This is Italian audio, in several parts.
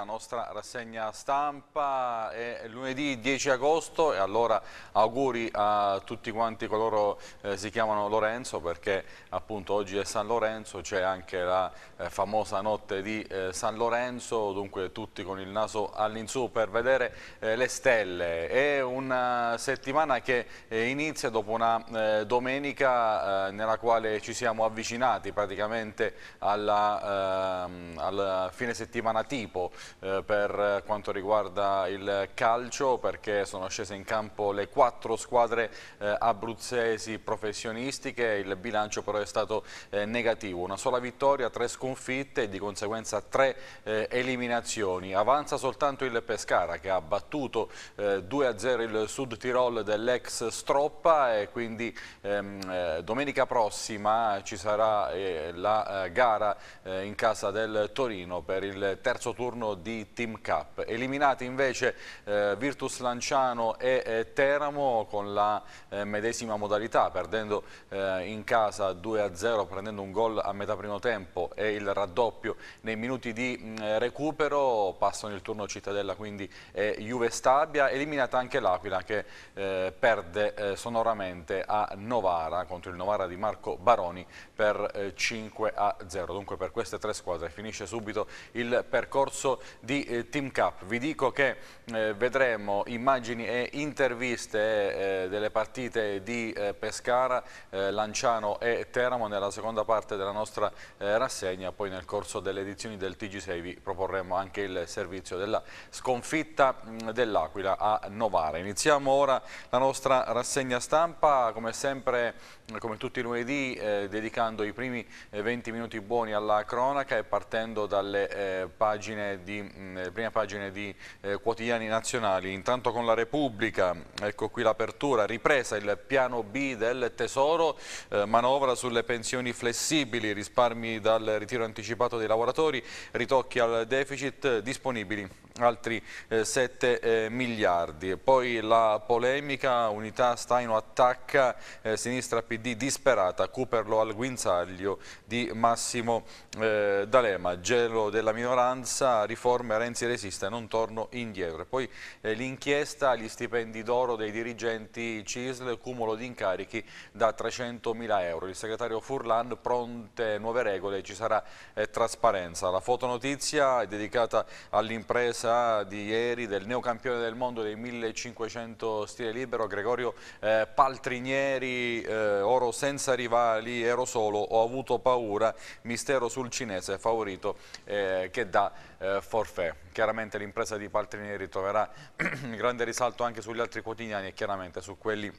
la nostra rassegna stampa. È lunedì 10 agosto e allora auguri a tutti quanti coloro che eh, si chiamano Lorenzo perché appunto oggi è San Lorenzo, c'è anche la eh, famosa notte di eh, San Lorenzo, dunque tutti con il naso all'insù per vedere eh, le stelle. È una settimana che eh, inizia dopo una eh, domenica nella quale ci siamo avvicinati praticamente alla, ehm, alla fine settimana tipo eh, per quanto riguarda il calcio perché sono scese in campo le quattro squadre eh, abruzzesi professionistiche, il bilancio però è stato eh, negativo, una sola vittoria, tre sconfitte e di conseguenza tre eh, eliminazioni. Avanza soltanto il Pescara che ha battuto 2-0 eh, il Sud Tirol dell'ex Stroppa e quindi ehm, domenica prossima ci sarà la gara in casa del Torino per il terzo turno di Team Cup. Eliminati invece eh, Virtus Lanciano e eh, Teramo con la eh, medesima modalità, perdendo eh, in casa 2-0, prendendo un gol a metà primo tempo e il raddoppio nei minuti di mh, mm, recupero, passano il turno Cittadella quindi e Juve Stabia, eliminata anche l'Aquila che eh, perde eh, sonoramente a Novara contro il Novara di Marco Baroni per 5-0. Dunque per queste tre squadre finisce subito il percorso di eh, Team Cup. Vi dico che eh, vedremo immagini e interviste eh, delle partite di eh, Pescara, eh, Lanciano e Teramo nella seconda parte della nostra eh, rassegna. Poi nel corso delle edizioni del TG6 vi proporremo anche il servizio della sconfitta mm, dell'Aquila a Novara. Iniziamo ora la nostra rassegna stampa, come sempre, mm, come tutti i lunedì, dedicando i primi 20 minuti buoni alla cronaca e partendo dalle pagine di di, mm, mh, eh, prime pagine di eh, quotidiani nazionali. Intanto con la Repubblica, ecco qui l'apertura, ripresa il piano B del Tesoro, eh, manovra sulle pensioni flessibili, risparmi dal ritiro anticipato dei lavoratori, ritocchi al deficit eh, disponibili altri eh, 7 eh, miliardi. Poi la polemica, unità Staino attacca, sinistra PD disperata, Cuperlo al guinzaglio di Massimo D'Alema, gelo della minoranza, riforma riforme Renzi resiste, non torno indietro. E poi eh, l'inchiesta, gli stipendi d'oro dei dirigenti CISL, cumulo di incarichi da 300 mila euro. Il segretario Furlan, pronte nuove regole, ci sarà eh, trasparenza. La fotonotizia è dedicata all'impresa di ieri del neocampione del mondo dei 1500 stile libero, Gregorio eh, Paltrinieri, eh, oro senza rivali, ero solo, ho avuto paura, mistero sul cinese favorito eh, che dà eh, forfè. Chiaramente l'impresa di Paltrinieri troverà grande risalto anche sugli altri quotidiani e chiaramente su quelli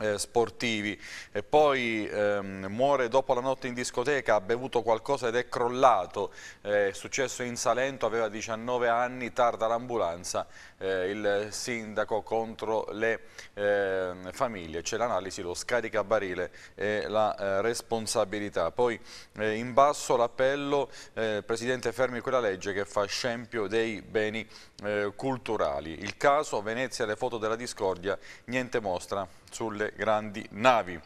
eh, sportivi e poi ehm, muore dopo la notte in discoteca, ha bevuto qualcosa ed è crollato, eh, successo in Salento, aveva 19 anni, tarda l'ambulanza, eh, il sindaco contro le eh, famiglie, c'è l'analisi, lo scarica barile e la eh, responsabilità. Poi eh, in basso l'appello, Presidente fermi quella legge che fa scempio dei beni eh, culturali. Il caso Venezia, le foto della discordia, niente mostra sulle grandi navi.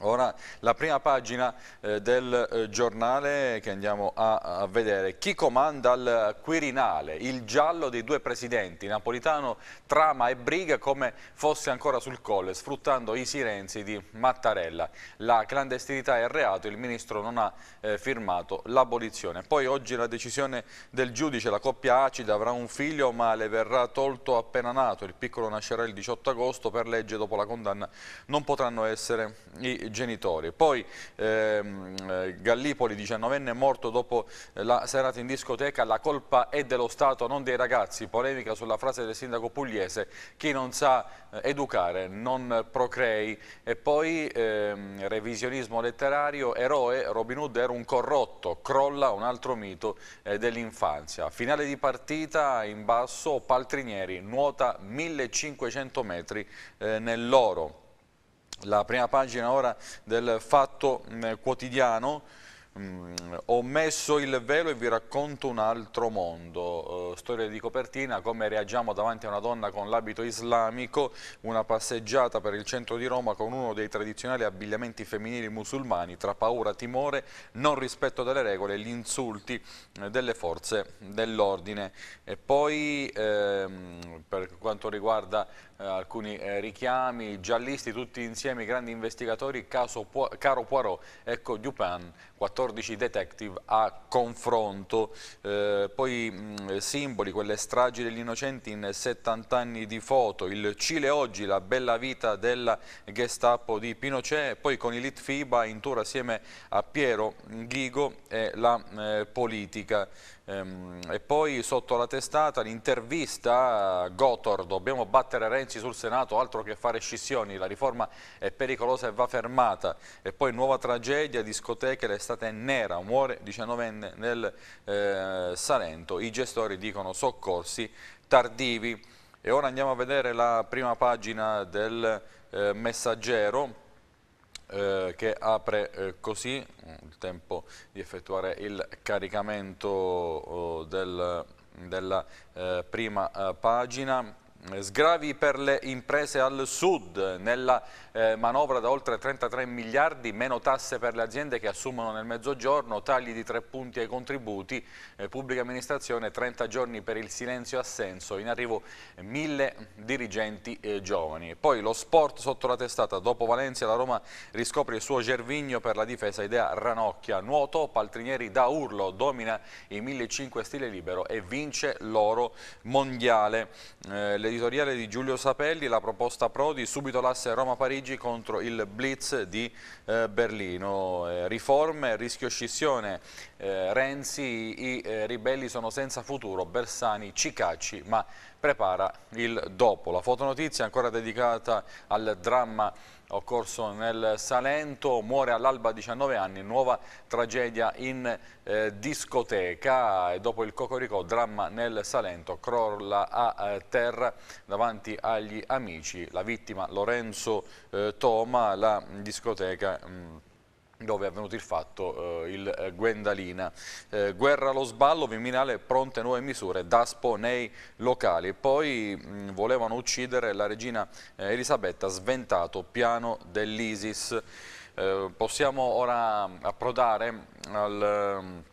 Ora la prima pagina eh, del eh, giornale che andiamo a, a, vedere. Chi comanda al Quirinale? Il giallo dei due presidenti, Napolitano trama e briga come fosse ancora sul colle, sfruttando i silenzi di Mattarella. La clandestinità è reato, il ministro non ha eh, firmato l'abolizione. Poi oggi la decisione del giudice, la coppia acida avrà un figlio ma le verrà tolto appena nato. Il piccolo nascerà il 18 agosto, per legge dopo la condanna non potranno essere i genitori. Poi ehm, eh, Gallipoli, 19enne, morto dopo eh, la serata in discoteca, la colpa è dello Stato, non dei ragazzi, polemica sulla frase del sindaco pugliese, chi non sa eh, educare non procrei. E poi ehm, revisionismo letterario, eroe, Robin Hood era un corrotto, crolla un altro mito eh, dell'infanzia. Finale di partita in basso, Paltrinieri nuota 1500 metri eh, nell'oro la prima pagina ora del Fatto mm, Quotidiano, mm, ho messo il velo e vi racconto un altro mondo, uh, storia di copertina, come reagiamo davanti a una donna con l'abito islamico, una passeggiata per il centro di Roma con uno dei tradizionali abbigliamenti femminili musulmani tra paura, timore, non rispetto delle regole e gli insulti eh, delle forze dell'ordine. E poi ehm, quanto riguarda eh, alcuni eh, richiami, giallisti tutti insieme, grandi investigatori, caso Puo caro Poirot, ecco Dupin, 14 detective a confronto, eh, poi mh, mm, simboli, quelle stragi degli innocenti in 70 anni di foto, il Cile oggi, la bella vita della Gestapo di Pinochet, poi con Elite FIBA in tour assieme a Piero Ghigo e la eh, politica. Ehm, e poi sotto la testata l'intervista Gotor, dobbiamo battere Renzi sul Senato, altro che fare scissioni, la riforma è pericolosa e va fermata. E poi nuova tragedia, discoteche, l'estate è nera, muore 19enne nel eh, Salento, i gestori dicono soccorsi tardivi. E ora andiamo a vedere la prima pagina del eh, messaggero eh, che apre eh, così, mm, il tempo di effettuare il caricamento oh, del, della eh, prima eh, pagina. Sgravi per le imprese al sud, nella eh, manovra da oltre 33 miliardi, meno tasse per le aziende che assumono nel mezzogiorno, tagli di 3 punti ai contributi, eh, pubblica amministrazione 30 giorni per il silenzio assenso, in arrivo mille dirigenti eh, giovani. poi lo sport sotto la testata, dopo Valencia la Roma riscopre il suo Gervigno per la difesa, idea Ranocchia, nuoto, Paltrinieri da urlo, domina i 1500 stile libero e vince l'oro mondiale. Eh, l'editoriale di Giulio Sapelli, la proposta Prodi, subito l'asse Roma-Parigi Parigi contro il Blitz di eh, Berlino. Eh, riforme, rischio scissione, eh, Renzi, i eh, ribelli sono senza futuro, Bersani ci ma prepara il dopo. La fotonotizia ancora dedicata al dramma occorso nel Salento, muore all'alba 19 anni, nuova tragedia in eh, discoteca e dopo il Cocoricò, dramma nel Salento, crolla a eh, terra davanti agli amici, la vittima Lorenzo eh, Toma, la discoteca... Mh, mm, dove è avvenuto il fatto eh, il eh, Guendalina. Eh, guerra allo sballo, Viminale pronte nuove misure, Daspo nei locali. Poi mh, volevano uccidere la regina eh, Elisabetta, sventato piano dell'Isis. Eh, possiamo ora approdare al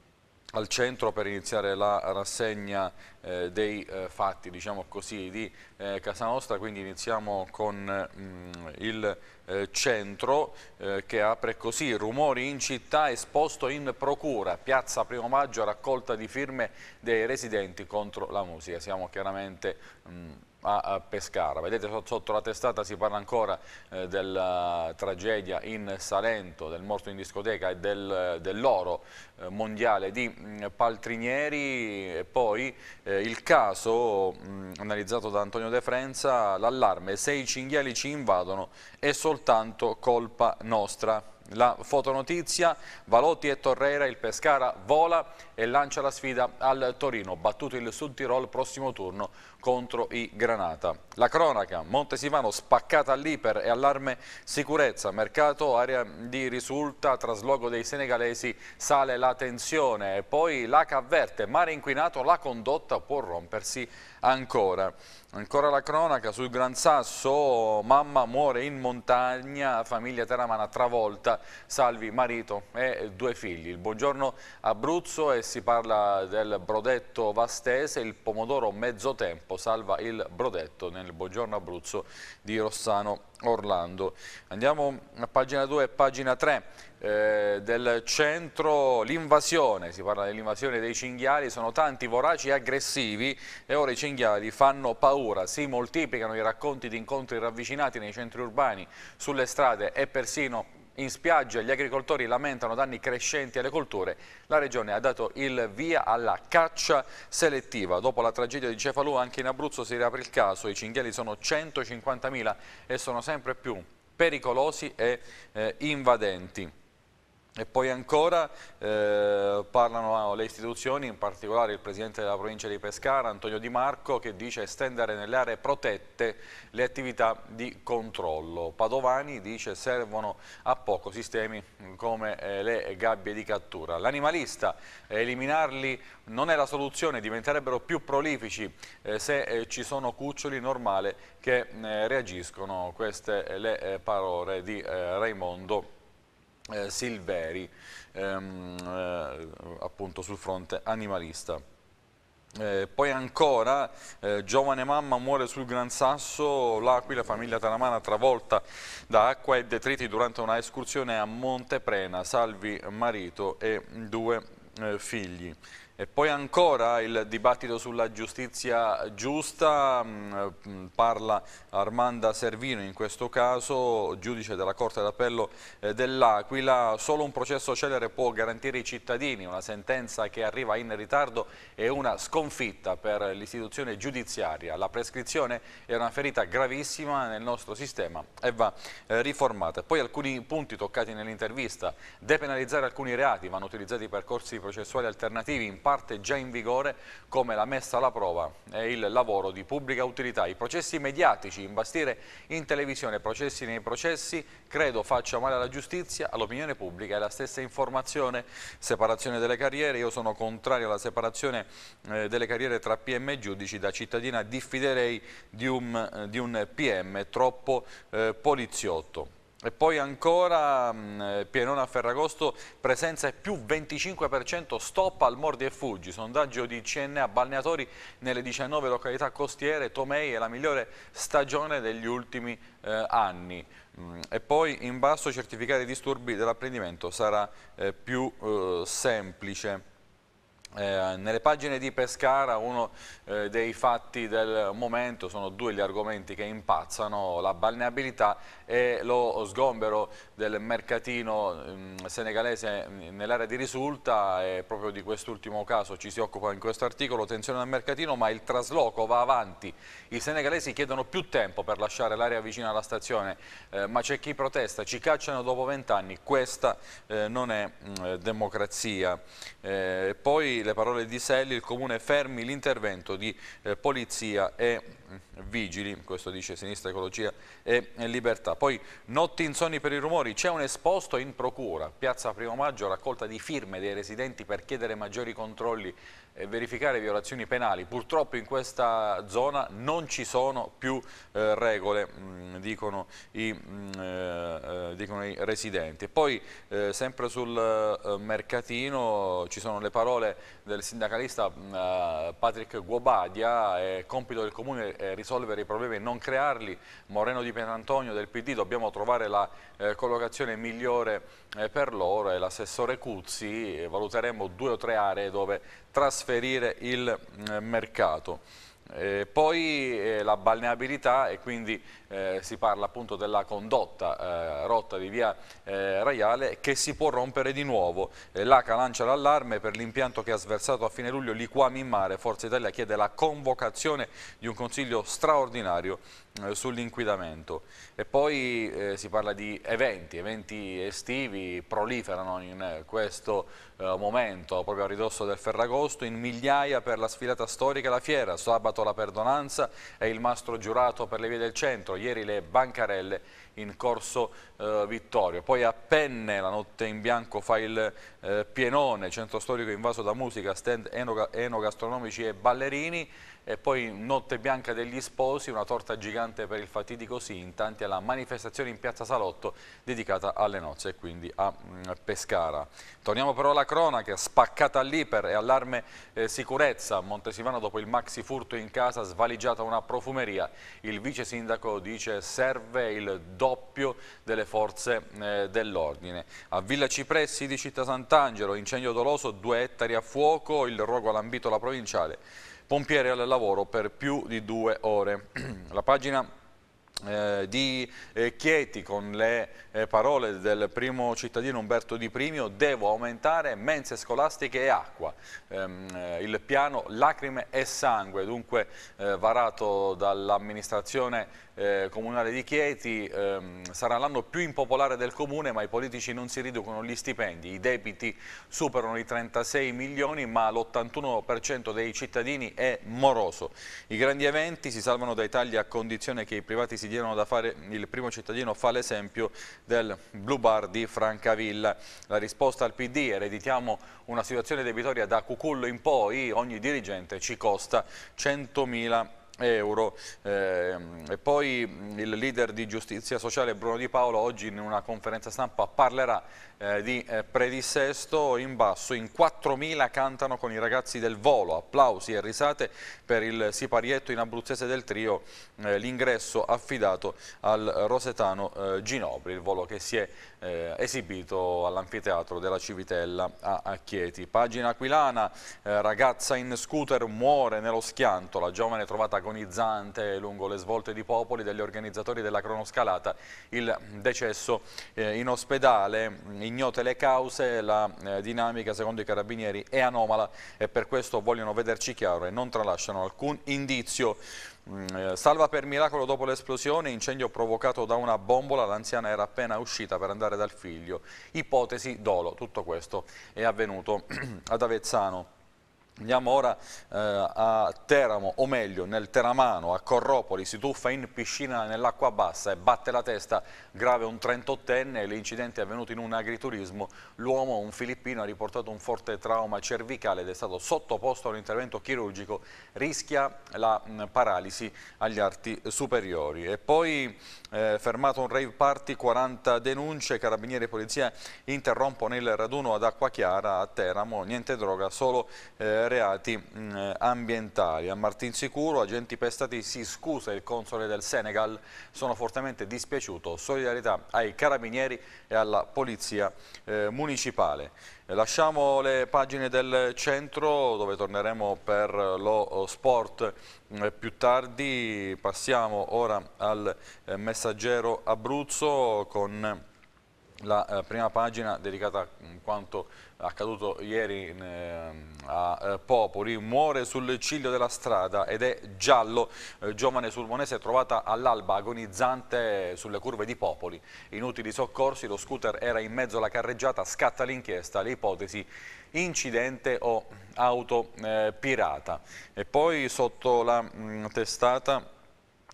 al centro per iniziare la rassegna eh, dei eh, fatti diciamo così, di eh, Casa Nostra, quindi iniziamo con mh, mm, il eh, centro eh, che apre così, rumori in città esposto in procura, piazza primo maggio raccolta di firme dei residenti contro la musica, siamo chiaramente... Mh, mm, a Pescara. Vedete sotto la testata si parla ancora eh, della tragedia in Salento, del morto in discoteca e del, dell'oro eh, mondiale di mm, Paltrinieri e poi eh, il caso mm, analizzato da Antonio De Frenza, l'allarme, se i cinghiali ci invadono è soltanto colpa nostra. La fotonotizia, Valotti e Torrera, il Pescara vola e lancia la sfida al Torino, battuto il Sud Tirol, prossimo turno contro i Granata. La cronaca, Montesimano spaccata all'Iper e allarme sicurezza, mercato, area di risulta, traslogo dei senegalesi, sale la tensione e poi l'ACA avverte, mare inquinato, la condotta può rompersi ancora. Ancora la cronaca sul Gran Sasso, mamma muore in montagna, famiglia teramana travolta, salvi marito e due figli. Il buongiorno Abruzzo e si parla del brodetto vastese, il pomodoro mezzotempo tempo salva il Brodetto nel Buongiorno Abruzzo di Rossano Orlando. Andiamo a pagina 2 e pagina 3 eh, del centro, l'invasione, si parla dell'invasione dei cinghiali, sono tanti voraci e aggressivi e ora i cinghiali fanno paura, si moltiplicano i racconti di incontri ravvicinati nei centri urbani, sulle strade e persino in spiaggia gli agricoltori lamentano danni crescenti alle colture. La regione ha dato il via alla caccia selettiva. Dopo la tragedia di Cefalù anche in Abruzzo si riapre il caso. I cinghiali sono 150.000 e sono sempre più pericolosi e eh, invadenti. E poi ancora eh, parlano le istituzioni, in particolare il presidente della provincia di Pescara, Antonio Di Marco, che dice estendere nelle aree protette le attività di controllo. Padovani dice servono a poco sistemi come eh, le gabbie di cattura. L'animalista, eh, eliminarli non è la soluzione, diventerebbero più prolifici eh, se eh, ci sono cuccioli normali che eh, reagiscono. Queste le parole di Raimondo eh, Silveri ehm, eh, appunto sul fronte animalista. Eh, poi ancora, eh, giovane mamma muore sul Gran Sasso, l'Aquila, famiglia talamana travolta da acqua e detriti durante una escursione a Monteprena, salvi marito e due eh, figli. E poi ancora il dibattito sulla giustizia giusta, mm, mm, parla Armanda Servino in questo caso, giudice della Corte d'Appello eh, dell'Aquila, solo un processo celere può garantire i cittadini, una sentenza che arriva in ritardo è una sconfitta per l'istituzione giudiziaria, la prescrizione è una ferita gravissima nel nostro sistema e va eh, riformata. Poi alcuni punti toccati nell'intervista, depenalizzare alcuni reati, vanno utilizzati percorsi processuali alternativi parte già in vigore come la messa alla prova e il lavoro di pubblica utilità. I processi mediatici, imbastire in televisione processi nei processi, credo faccia male alla giustizia, all'opinione pubblica e alla stessa informazione. Separazione delle carriere, io sono contrario alla separazione eh, delle carriere tra PM e giudici, da cittadina diffiderei di un, eh, di un PM troppo eh, poliziotto. E poi ancora mh, mm, eh, Pienona Ferragosto, presenza è più 25%, stop al mordi e fuggi. Sondaggio di CNA balneatori nelle 19 località costiere, Tomei è la migliore stagione degli ultimi eh, anni. Mm, e poi in basso certificare i disturbi dell'apprendimento sarà eh, più eh, semplice. Eh, nelle pagine di Pescara uno eh, dei fatti del momento sono due gli argomenti che impazzano, la balneabilità e lo sgombero del mercatino mh, mm, senegalese nell'area di risulta e proprio di quest'ultimo caso ci si occupa in questo articolo, tensione al mercatino ma il trasloco va avanti, i senegalesi chiedono più tempo per lasciare l'area vicina alla stazione eh, ma c'è chi protesta, ci cacciano dopo vent'anni, questa eh, non è mh, mm, democrazia. Eh, poi le parole di Selli, il Comune fermi l'intervento di eh, polizia e mm, vigili, questo dice Sinistra Ecologia e Libertà. Poi notti insonni per i rumori, c'è un esposto in procura, piazza Primo Maggio, raccolta di firme dei residenti per chiedere maggiori controlli verificare violazioni penali. Purtroppo in questa zona non ci sono più eh, regole, mh, mm, dicono, i, mh, mm, eh, eh, dicono, i, residenti. Poi eh, sempre sul eh, mercatino ci sono le parole del sindacalista mh, mm, eh, Patrick Guobadia, è compito del Comune è risolvere i problemi e non crearli. Moreno di Pietrantonio del PD dobbiamo trovare la collocazione migliore per loro e l'assessore Cuzzi valuteremo due o tre aree dove trasferire trasferire il eh, mercato. Eh, poi eh, la balneabilità e quindi eh, si parla appunto della condotta eh, rotta di via eh, Raiale che si può rompere di nuovo. Eh, L'ACA lancia l'allarme per l'impianto che ha sversato a fine luglio liquami in mare. Forza Italia chiede la convocazione di un consiglio straordinario eh, sull'inquinamento e poi eh, si parla di eventi, eventi estivi proliferano in questo eh, momento proprio a ridosso del Ferragosto in migliaia per la sfilata storica e la fiera, sabato la perdonanza e il mastro giurato per le vie del centro, ieri le bancarelle in corso eh, Vittorio. Poi a Penne la notte in bianco fa il eh, pienone, centro storico invaso da musica, stand enogastronomici e ballerini. E poi Notte Bianca degli Sposi, una torta gigante per il fatidico sì, in tanti alla manifestazione in Piazza Salotto dedicata alle nozze e quindi a mm, Pescara. Torniamo però alla cronaca, spaccata all'iper e allarme eh, sicurezza. Montesivano dopo il maxi furto in casa, svaligiata una profumeria. Il vice sindaco dice serve il doppio delle forze eh, dell'ordine. A Villa Cipressi di Città Sant'Angelo, incendio doloso, due ettari a fuoco, il rogo ha la provinciale pompiere al lavoro per più di due ore. La pagina eh, di eh, Chieti con le eh, parole del primo cittadino Umberto Di Primio devo aumentare mense scolastiche e acqua ehm, eh, il piano lacrime e sangue dunque eh, varato dall'amministrazione eh, comunale di Chieti ehm, sarà l'anno più impopolare del comune ma i politici non si riducono gli stipendi i debiti superano i 36 milioni ma l'81% dei cittadini è moroso i grandi eventi si salvano dai tagli a condizione che i privati si quotidiano da fare il primo cittadino fa l'esempio del Blue Bar di Francavilla. La risposta al PD, ereditiamo una situazione debitoria da Cucullo in poi, ogni dirigente ci costa 100.000 euro euro. Eh, e poi il leader di giustizia sociale Bruno Di Paolo oggi in una conferenza stampa parlerà eh, di eh, Predissesto in basso, in 4.000 cantano con i ragazzi del volo, applausi e risate per il siparietto in abruzzese del trio, eh, l'ingresso affidato al rosetano eh, Ginobri, il volo che si è eh, esibito all'anfiteatro della Civitella a, a, Chieti. Pagina aquilana, ragazza in scooter muore nello schianto, la giovane trovata agonizzante lungo le svolte di Popoli dagli organizzatori della cronoscalata, il decesso in ospedale in ignote le cause, la eh, dinamica secondo i carabinieri è anomala e per questo vogliono vederci chiaro e non tralasciano alcun indizio. Mm, eh, salva per miracolo dopo l'esplosione, incendio provocato da una bombola, l'anziana era appena uscita per andare dal figlio. Ipotesi dolo, tutto questo è avvenuto ad Avezzano. Andiamo ora eh, a Teramo, o meglio nel Teramano, a Corropoli, si tuffa in piscina nell'acqua bassa e batte la testa grave un 38enne, l'incidente è avvenuto in un agriturismo, l'uomo, un filippino, ha riportato un forte trauma cervicale ed è stato sottoposto a un intervento chirurgico, rischia la mh, mm, paralisi agli arti superiori. E poi eh, fermato un rave party, 40 denunce, carabinieri e polizia interrompono il raduno ad Acqua Chiara a Teramo, niente droga, solo... Eh, reati mh, mm, ambientali. A Martinsicuro, agenti pestati, si scusa il console del Senegal, sono fortemente dispiaciuto, solidarietà ai carabinieri e alla polizia eh, municipale. Lasciamo le pagine del centro dove torneremo per lo sport eh, più tardi, passiamo ora al eh, messaggero Abruzzo con la eh, prima pagina dedicata a mm, quanto accaduto ieri mm, a eh, Popoli, muore sul ciglio della strada ed è giallo, eh, giovane sulmonese trovata all'alba agonizzante sulle curve di Popoli, inutili soccorsi, lo scooter era in mezzo alla carreggiata, scatta l'inchiesta, le ipotesi incidente o auto pirata e poi sotto la mm, testata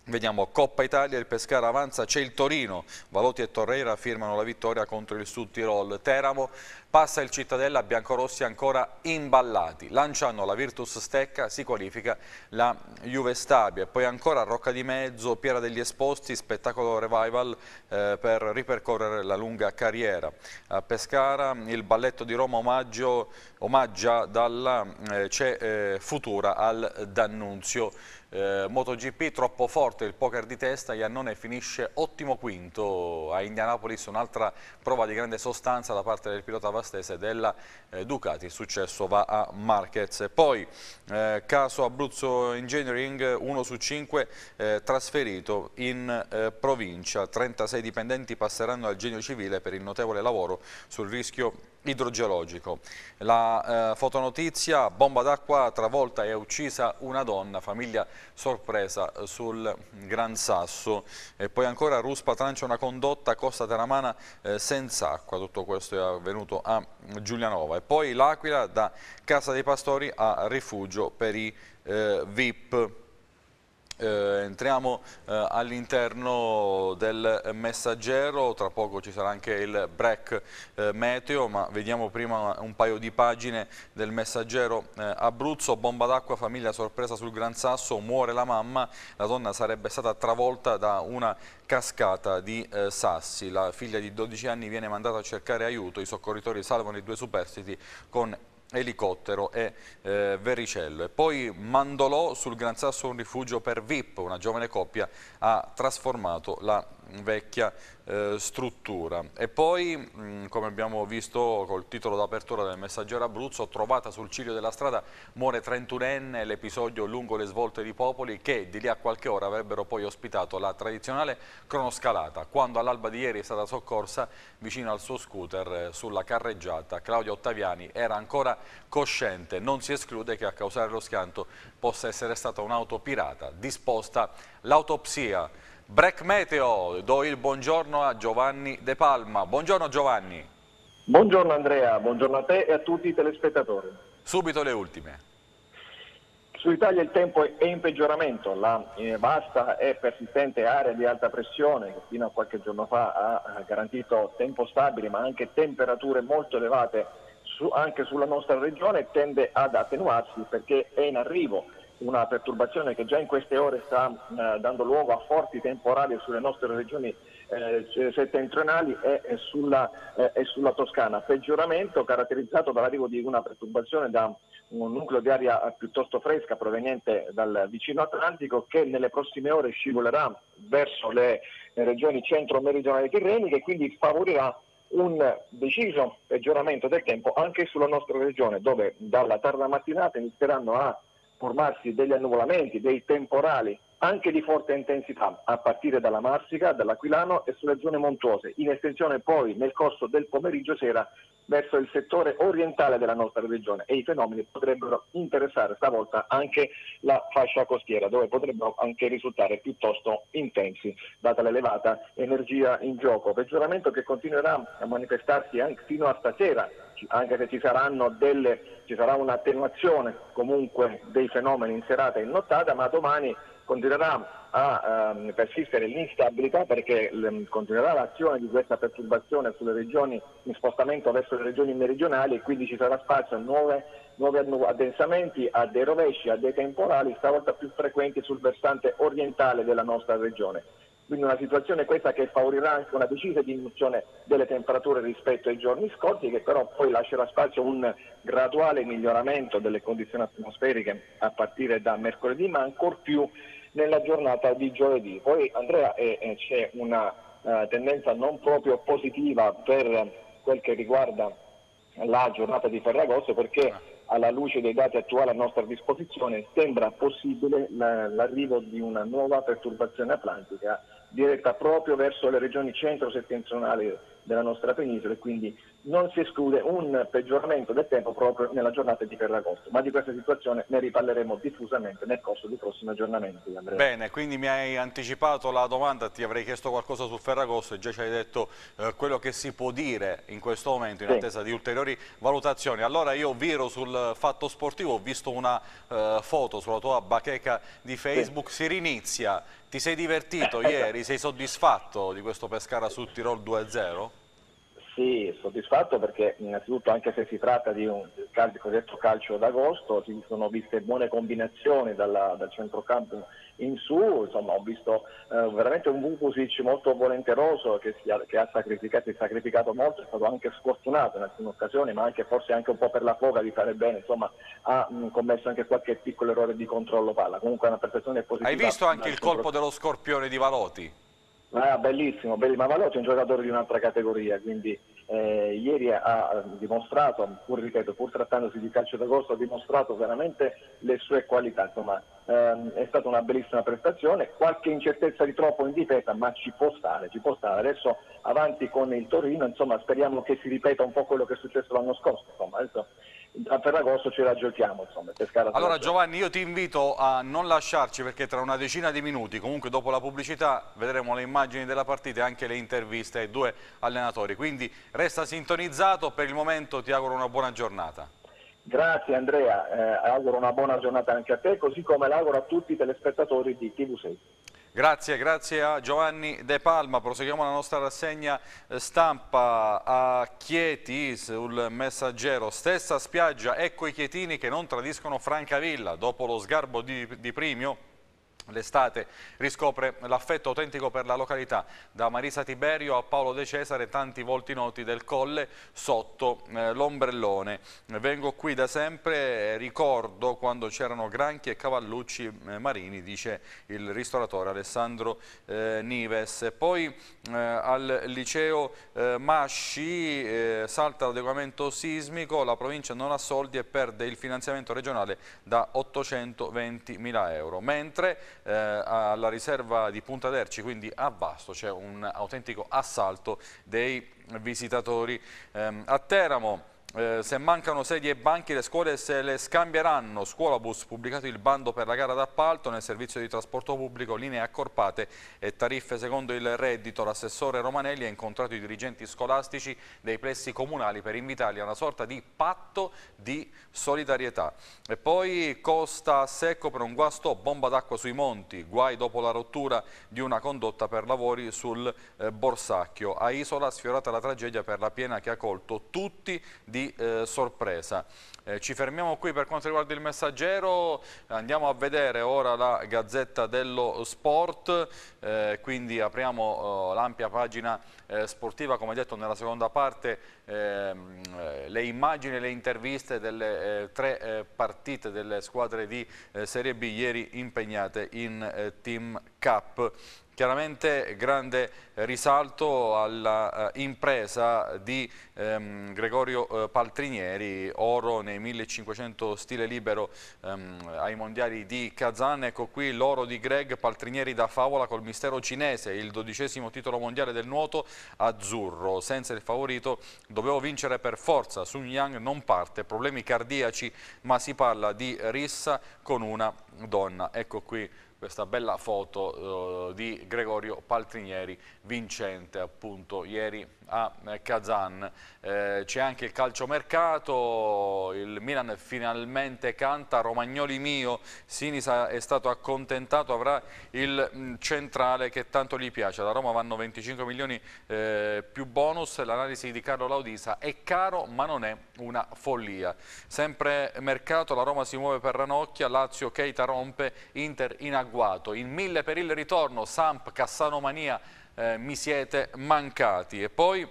Vediamo Coppa Italia, il Pescara avanza, c'è il Torino, Valotti e Torreira firmano la vittoria contro il Sud Tirol, Teramo passa il Cittadella, Biancorossi ancora imballati, lanciano la Virtus Stecca, si qualifica la Juve Stabia, poi ancora Rocca di Mezzo, Piera degli Esposti, spettacolo revival eh, per ripercorrere la lunga carriera. A Pescara il balletto di Roma omaggio, omaggia dalla eh, eh Futura al D'Annunzio. Eh, MotoGP troppo forte il poker di testa, Iannone finisce ottimo quinto a Indianapolis, un'altra prova di grande sostanza da parte del pilota Vastese e della eh, Ducati, il successo va a Marquez. Poi eh, caso Abruzzo Engineering 1 su 5 eh, trasferito in eh, provincia, 36 dipendenti passeranno al genio civile per il notevole lavoro sul rischio idrogeologico. La eh, fotonotizia, bomba d'acqua travolta e uccisa una donna, famiglia sorpresa sul Gran Sasso. E poi ancora Ruspa trancia una condotta Costa Teramana eh, senza acqua, tutto questo è avvenuto a Giulianova. E poi l'Aquila da Casa dei Pastori a rifugio per i eh, VIP. Eh, entriamo eh, all'interno del messaggero, tra poco ci sarà anche il break eh, meteo, ma vediamo prima un paio di pagine del messaggero eh, Abruzzo, bomba d'acqua, famiglia sorpresa sul Gran Sasso, muore la mamma, la donna sarebbe stata travolta da una cascata di eh, sassi, la figlia di 12 anni viene mandata a cercare aiuto, i soccorritori salvano i due superstiti con elicottero e eh, vericello e poi Mandolò sul Gran Sasso un rifugio per VIP, una giovane coppia ha trasformato la vecchia eh, struttura. E poi, mh, mm, come abbiamo visto col titolo d'apertura del messaggero Abruzzo, trovata sul ciglio della strada muore 31enne, l'episodio lungo le svolte di Popoli che di lì a qualche ora avrebbero poi ospitato la tradizionale cronoscalata, quando all'alba di ieri è stata soccorsa vicino al suo scooter eh, sulla carreggiata. Claudio Ottaviani era ancora cosciente, non si esclude che a causare lo schianto possa essere stata un'auto pirata disposta l'autopsia Break Meteo, do il buongiorno a Giovanni De Palma. Buongiorno Giovanni. Buongiorno Andrea, buongiorno a te e a tutti i telespettatori. Subito le ultime. Su Italia il tempo è in peggioramento, la vasta eh, e persistente area di alta pressione che fino a qualche giorno fa ha garantito tempo stabile ma anche temperature molto elevate anche sulla nostra regione tende ad attenuarsi perché è in arrivo una perturbazione che già in queste ore sta eh, dando luogo a forti temporali sulle nostre regioni eh, settentrionali e, e, sulla, eh, e, sulla, Toscana. Peggioramento caratterizzato dall'arrivo di una perturbazione da un nucleo di aria eh, piuttosto fresca proveniente dal vicino Atlantico che nelle prossime ore scivolerà verso le regioni centro-meridionali tirreniche e quindi favorirà un deciso peggioramento del tempo anche sulla nostra regione dove dalla tarda mattinata inizieranno a formarsi degli annuvolamenti, dei temporali anche di forte intensità, a partire dalla Marsica, dall'Aquilano e sulle zone montuose, in estensione poi nel corso del pomeriggio sera verso il settore orientale della nostra regione e i fenomeni potrebbero interessare stavolta anche la fascia costiera dove potrebbero anche risultare piuttosto intensi data l'elevata energia in gioco, peggioramento che continuerà a manifestarsi anche fino a stasera anche se ci, delle, ci sarà un'attenuazione comunque dei fenomeni in serata e in nottata, ma domani continuerà a ehm, persistere l'instabilità perché ehm, continuerà l'azione di questa perturbazione sulle regioni in spostamento verso le regioni meridionali e quindi ci sarà spazio a nuove, nuovi addensamenti, a dei rovesci, a dei temporali stavolta più frequenti sul versante orientale della nostra regione. Quindi una situazione questa che favorirà anche una decisa diminuzione delle temperature rispetto ai giorni scorsi, che però poi lascerà spazio a un graduale miglioramento delle condizioni atmosferiche a partire da mercoledì, ma ancor più nella giornata di giovedì. Poi Andrea eh, c'è una eh, tendenza non proprio positiva per quel che riguarda la giornata di Ferragosto perché alla luce dei dati attuali a nostra disposizione sembra possibile l'arrivo di una nuova perturbazione atlantica diretta proprio verso le regioni centro-settentrionali della nostra penisola e quindi non si esclude un peggioramento del tempo proprio nella giornata di Ferragosto, ma di questa situazione ne riparleremo diffusamente nel corso dei prossimi aggiornamenti. Andrea. Bene, quindi mi hai anticipato la domanda, ti avrei chiesto qualcosa su Ferragosto e già ci hai detto eh, quello che si può dire in questo momento in sì. attesa di ulteriori valutazioni. Allora io viro sul fatto sportivo, ho visto una eh, foto sulla tua bacheca di Facebook, sì. si rinizia, ti sei divertito eh, eh ieri, esatto. sei soddisfatto di questo Pescara su Tirol 2-0? Sì, soddisfatto perché innanzitutto anche se si tratta di un calcio, cosiddetto calcio d'agosto, si sono viste buone combinazioni dalla, dal centrocampo in su, insomma ho visto eh, veramente un Vukusic molto volenteroso che, ha, che ha, sacrificato, sacrificato, molto, è stato anche sfortunato in alcune occasioni, ma anche forse anche un po' per la foga di fare bene, insomma ha mh, mm, commesso anche qualche piccolo errore di controllo palla, comunque è una prestazione positiva. Hai visto anche il colpo dello scorpione di Valoti? Ah, bellissimo, bellissimo, ma Valoti è un giocatore di un'altra categoria, quindi eh, ieri ha dimostrato, pur, ripeto, pur trattandosi di calcio d'agosto, ha dimostrato veramente le sue qualità. Insomma, ehm, è stata una bellissima prestazione, qualche incertezza di troppo in difesa, ma ci può stare, ci può stare. Adesso avanti con il Torino, insomma, speriamo che si ripeta un po' quello che è successo l'anno scorso. Insomma, adesso, a Ferragosto ci raggiungiamo. Insomma, allora Giovanni io ti invito a non lasciarci perché tra una decina di minuti, comunque dopo la pubblicità, vedremo le immagini della partita e anche le interviste ai due allenatori. Quindi resta sintonizzato, per il momento ti auguro una buona giornata. Grazie Andrea, eh, auguro una buona giornata anche a te, così come l'auguro a tutti i telespettatori di TV6. Grazie, grazie a Giovanni De Palma. Proseguiamo la nostra rassegna eh, stampa a Chieti sul messaggero. Stessa spiaggia, ecco i chietini che non tradiscono Francavilla dopo lo sgarbo di, di Primio L'estate riscopre l'affetto autentico per la località, da Marisa Tiberio a Paolo De Cesare, tanti volti noti del Colle sotto eh, l'ombrellone. Vengo qui da sempre, ricordo quando c'erano granchi e cavallucci eh, marini, dice il ristoratore Alessandro eh, Nives. Poi eh, al liceo eh, Masci eh, salta l'adeguamento sismico, la provincia non ha soldi e perde il finanziamento regionale da 820 mila euro. Mentre eh, alla riserva di Punta d'Erci, quindi a Vasto c'è un autentico assalto dei visitatori. Eh, a Teramo eh, se mancano sedie e banchi le scuole se le scambieranno. Scuolabus pubblicato il bando per la gara d'appalto nel servizio di trasporto pubblico, linee accorpate e tariffe secondo il reddito. L'assessore Romanelli ha incontrato i dirigenti scolastici dei plessi comunali per invitarli a una sorta di patto di solidarietà. E poi costa a secco per un guasto, bomba d'acqua sui monti, guai dopo la rottura di una condotta per lavori sul eh, Borsacchio. A Isola sfiorata la tragedia per la piena che ha colto tutti di di eh, sorpresa. Eh, ci fermiamo qui per quanto riguarda il messaggero, andiamo a vedere ora la Gazzetta dello Sport, eh, quindi apriamo eh, l'ampia pagina eh, sportiva, come detto nella seconda parte ehm, eh, le immagini e le interviste delle eh, tre partite delle squadre di Serie B ieri impegnate in Team Cup. Chiaramente grande risalto all'impresa di ehm, Gregorio Paltrinieri, oro nei ai 1500 stile libero ehm, ai mondiali di Kazan. Ecco qui l'oro di Greg Paltrinieri da favola col mistero cinese, il dodicesimo titolo mondiale del nuoto azzurro. Senza il favorito dovevo vincere per forza, Sun Yang non parte, problemi cardiaci ma si parla di rissa con una donna. Ecco qui questa bella foto eh, di Gregorio Paltrinieri vincente appunto ieri a eh, Kazan. Eh, C'è anche il calciomercato, il Milan finalmente canta, Romagnoli mio, Sinisa è stato accontentato, avrà il mm, centrale che tanto gli piace. Alla Roma vanno 25 milioni eh, più bonus, l'analisi di Carlo Laudisa è caro ma non è una follia. Sempre mercato, la Roma si muove per Ranocchia, Lazio Keita rompe, Inter in agguato. In mille per il ritorno, Samp, Cassano Mania, eh, mi siete mancati. E poi,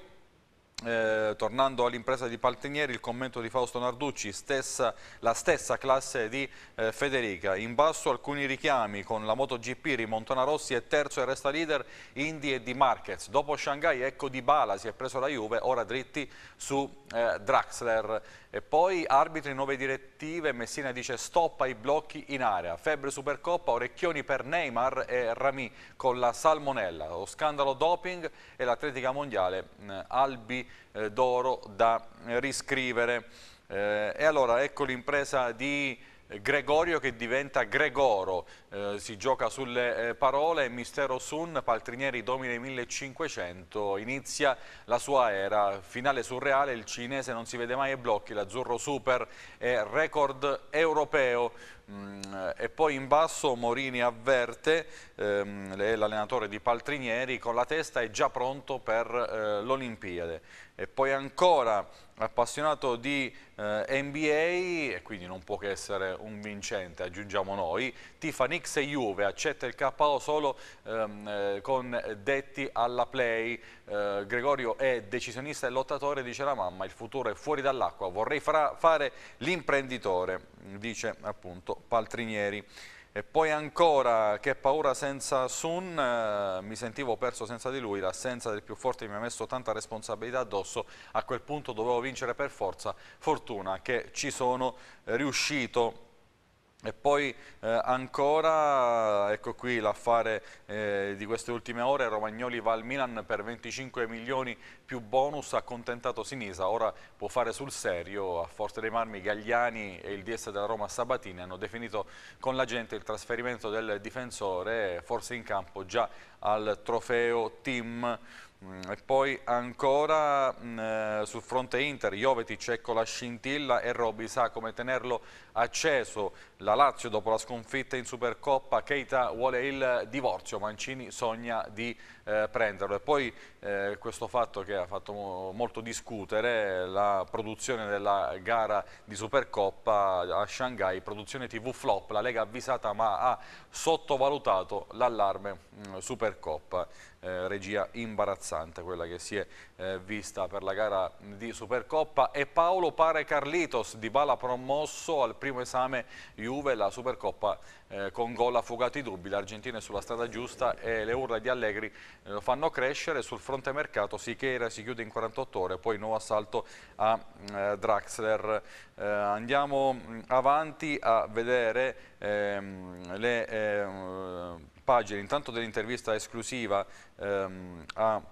eh, tornando all'impresa di Paltinieri, il commento di Fausto Narducci, stessa, la stessa classe di eh, Federica. In basso alcuni richiami con la MotoGP, Rimontona Rossi è terzo e resta leader Indy e Di Marquez. Dopo Shanghai, ecco Di Bala, si è preso la Juve, ora dritti su eh, Draxler e poi arbitri nuove direttive, Messina dice stop ai blocchi in area, febbre Supercoppa, orecchioni per Neymar e Rami con la salmonella, lo scandalo doping e l'atletica mondiale, eh, albi eh, d'oro da riscrivere. Eh, e allora ecco l'impresa di Gregorio che diventa Gregoro, eh, si gioca sulle eh, parole, Mistero Sun, Paltrinieri domine 1500, inizia la sua era, finale surreale, il cinese non si vede mai ai blocchi, l'azzurro super è record europeo, mm, e poi in basso Morini avverte ehm, l'allenatore di Paltrinieri con la testa è già pronto per eh, l'Olimpiade e poi ancora appassionato di eh, NBA e quindi non può che essere un vincente aggiungiamo noi Tiffany Mix e Juve, accetta il KO solo ehm, eh, con detti alla play. Eh, Gregorio è decisionista e lottatore, dice la mamma, il futuro è fuori dall'acqua, vorrei fare l'imprenditore, dice appunto Paltrinieri. E poi ancora, che paura senza Sun, eh, mi sentivo perso senza di lui, l'assenza del più forte mi ha messo tanta responsabilità addosso, a quel punto dovevo vincere per forza, fortuna che ci sono eh, riuscito. E poi eh, ancora, ecco qui l'affare eh, di queste ultime ore, Romagnoli va al Milan per 25 milioni più bonus, accontentato Sinisa, ora può fare sul serio, a Forte dei Marmi Gagliani e il DS della Roma Sabatini hanno definito con la gente il trasferimento del difensore, forse in campo già al trofeo team Mm, e poi ancora mh, mm, eh, sul fronte Inter, Jovetic ecco la scintilla e Robby sa come tenerlo acceso. La Lazio dopo la sconfitta in Supercoppa, Keita vuole il divorzio, Mancini sogna di eh, prenderlo. E poi eh, questo fatto che ha fatto molto discutere, la produzione della gara di Supercoppa a Shanghai, produzione TV flop, la Lega avvisata ma ha sottovalutato l'allarme mm, Supercoppa eh, regia imbarazzante quella che si è eh, vista per la gara di Supercoppa e Paolo Pare Carlitos di Bala promosso al primo esame Juve la Supercoppa eh, con gol affogati i dubbi l'Argentina è sulla strada giusta e le urla di Allegri eh, lo fanno crescere sul fronte mercato Sichera si chiude in 48 ore poi nuovo assalto a eh, Draxler eh, andiamo mm, avanti a vedere ehm, le ehm, pagine intanto dell'intervista esclusiva ehm, a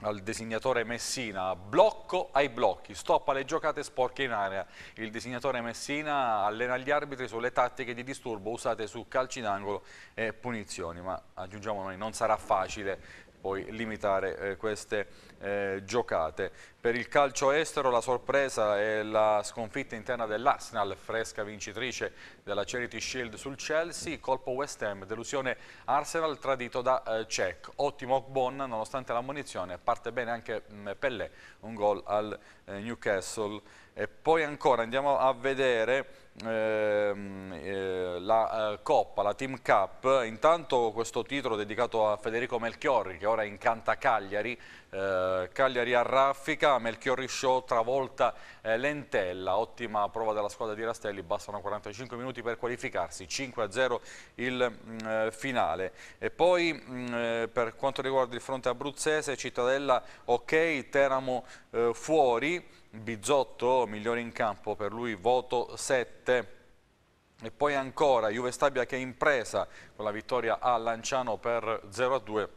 al disegnatore Messina, blocco ai blocchi, stop alle giocate sporche in area. Il disegnatore Messina allena gli arbitri sulle tattiche di disturbo usate su calci d'angolo e punizioni, ma aggiungiamo noi, non sarà facile poi limitare eh, queste eh, giocate. Per il calcio estero la sorpresa è la sconfitta interna dell'Arsenal, fresca vincitrice della Charity Shield sul Chelsea, colpo West Ham, delusione Arsenal tradito da eh, Cech. Ottimo Ogbon nonostante l'ammunizione, parte bene anche mh, mm, Pellè, un gol al eh, Newcastle. E poi ancora andiamo a vedere Ehm, eh, la eh, Coppa, la Team Cup, intanto questo titolo dedicato a Federico Melchiorri che ora incanta Cagliari, eh, Cagliari a raffica, Melchiorri show travolta eh, Lentella, ottima prova della squadra di Rastelli, bastano 45 minuti per qualificarsi, 5-0 il mm, eh, finale. E poi mh, mm, eh, per quanto riguarda il fronte abruzzese, Cittadella ok, Teramo fuori, Bizotto, migliore in campo, per lui voto 7. E poi ancora Juve Stabia che è impresa con la vittoria a Lanciano per 0-2. a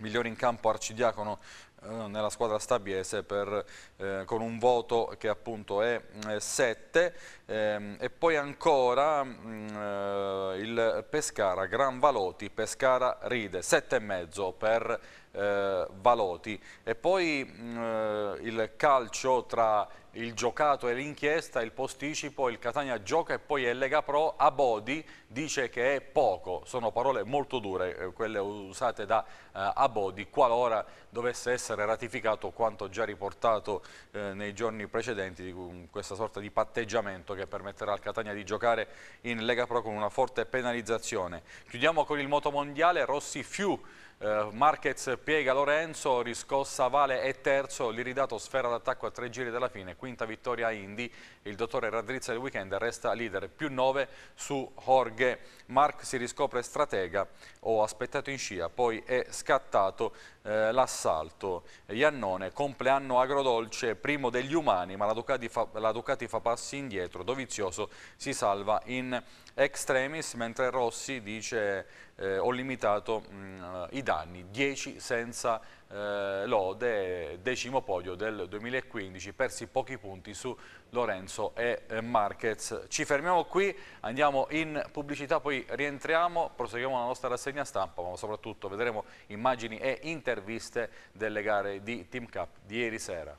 Migliore in campo Arcidiacono eh, nella squadra stabiese per, eh, con un voto che appunto è 7 eh, ehm, e poi ancora mh, mm, eh, il Pescara Gran Valoti, Pescara ride 7,5 per eh, Valoti. E poi mh, mm, eh, il calcio tra il giocato e l'inchiesta, il posticipo, il Catania gioca e poi è Lega Pro, Abodi dice che è poco, sono parole molto dure eh, quelle usate da eh, a Bodi qualora dovesse essere ratificato quanto già riportato eh, nei giorni precedenti questa sorta di patteggiamento che permetterà al Catania di giocare in Lega Pro con una forte penalizzazione. Chiudiamo con il motomondiale Rossi Fiu eh, Marquez piega Lorenzo, riscossa Vale e terzo, l'iridato sfera d'attacco a tre giri dalla fine, quinta vittoria a Indy, il dottore Radrizza del weekend resta leader, più nove su Jorge, Mark si riscopre stratega o aspettato in scia, poi è scattato scattato eh, l'assalto. Iannone, compleanno agrodolce, primo degli umani, ma la Ducati fa, la Ducati fa passi indietro, Dovizioso si salva in extremis, mentre Rossi dice eh, ho limitato mh, mm, i danni, 10 senza eh, lode, decimo podio del 2015, persi pochi punti su Lorenzo e eh, Marquez. Ci fermiamo qui, andiamo in pubblicità, poi rientriamo, proseguiamo la nostra rassegna stampa, ma soprattutto vedremo immagini e interviste delle gare di Team Cup di ieri sera.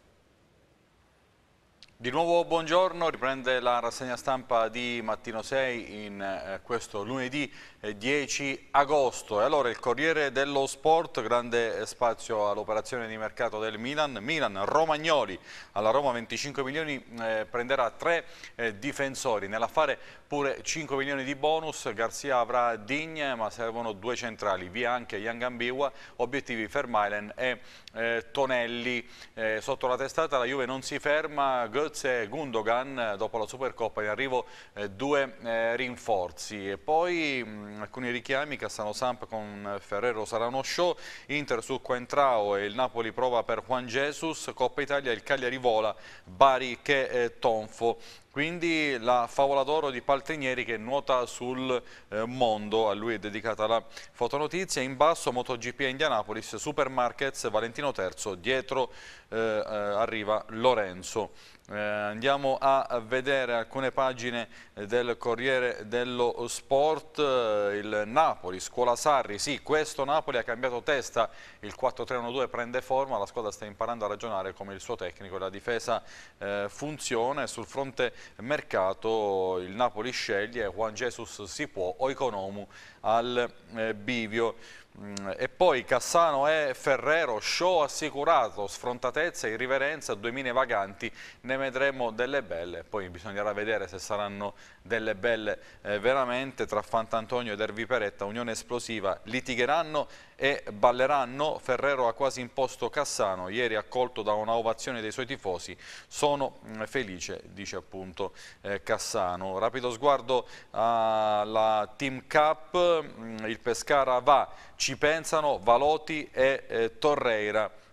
Di nuovo buongiorno, riprende la rassegna stampa di Mattino 6 in eh, questo lunedì eh, 10 agosto. E allora il Corriere dello Sport, grande eh, spazio all'operazione di mercato del Milan. Milan, Romagnoli, alla Roma 25 milioni, eh, prenderà tre eh, difensori. Nell'affare pure 5 milioni di bonus, Garzia avrà Digne, ma servono due centrali, via anche Jan Gambiwa, obiettivi Fermailen e Tonelli. sotto la testata la Juve non si ferma, Götze Götze e Gundogan dopo la Supercoppa in arrivo eh, due eh, rinforzi e poi mh, mm, alcuni richiami Cassano Samp con Ferrero sarà uno show Inter su Quentrao e il Napoli prova per Juan Jesus Coppa Italia il Cagliari vola Bari che eh, tonfo quindi la favola d'oro di Paltrinieri che nuota sul eh, mondo, a lui è dedicata la fotonotizia. In basso MotoGP Indianapolis, Supermarkets, Valentino III, dietro eh, eh, arriva Lorenzo. Eh, andiamo a vedere alcune pagine eh, del Corriere dello Sport, eh, il Napoli, Scuola Sarri, sì questo Napoli ha cambiato testa, il 4-3-1-2 prende forma, la squadra sta imparando a ragionare come il suo tecnico, la difesa funziona sul fronte mercato il Napoli sceglie Juan Jesus si può o Economu al eh, bivio. Mm, e poi Cassano e Ferrero, show assicurato, sfrontatezza, irriverenza, due vaganti, ne vedremo delle belle, poi bisognerà vedere se saranno delle belle eh, veramente tra Fantantonio ed Ervi Peretta, unione esplosiva, litigheranno e balleranno. Ferrero ha quasi imposto Cassano, ieri accolto da una ovazione dei suoi tifosi. Sono mm, felice, dice appunto eh, Cassano. Rapido sguardo alla Team Cup, mm, il Pescara va, ci pensano Valotti e eh, Torreira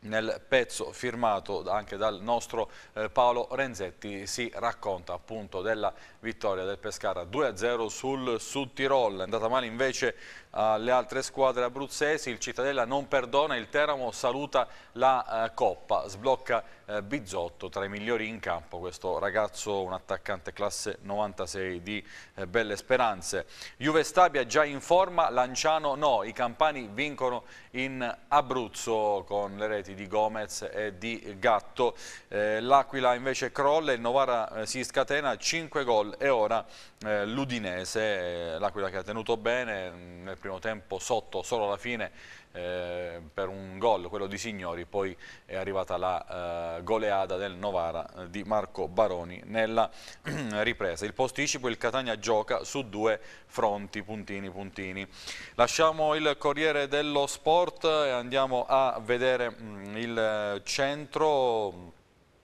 nel pezzo firmato anche dal nostro eh, Paolo Renzetti si racconta appunto della vittoria del Pescara 2-0 sul Sud Tirol. È andata male invece eh, alle altre squadre abruzzesi, il Cittadella non perdona, il Teramo saluta la eh, Coppa, sblocca eh, Bizotto tra i migliori in campo, questo ragazzo un attaccante classe 96 di Belle Speranze. Juve Stabia già in forma, Lanciano no, i campani vincono in Abruzzo con le reti di Gomez e di Gatto. L'Aquila invece crolla, il Novara si scatena, 5 gol gol e ora eh, l'Udinese, eh, l'Aquila che ha tenuto bene mm, nel primo tempo sotto solo alla fine eh, per un gol, quello di Signori, poi è arrivata la eh, goleada del Novara eh, di Marco Baroni nella ripresa. Il posticipo, il Catania gioca su due fronti, puntini, puntini. Lasciamo il Corriere dello Sport e andiamo a vedere mh, mm, il eh, centro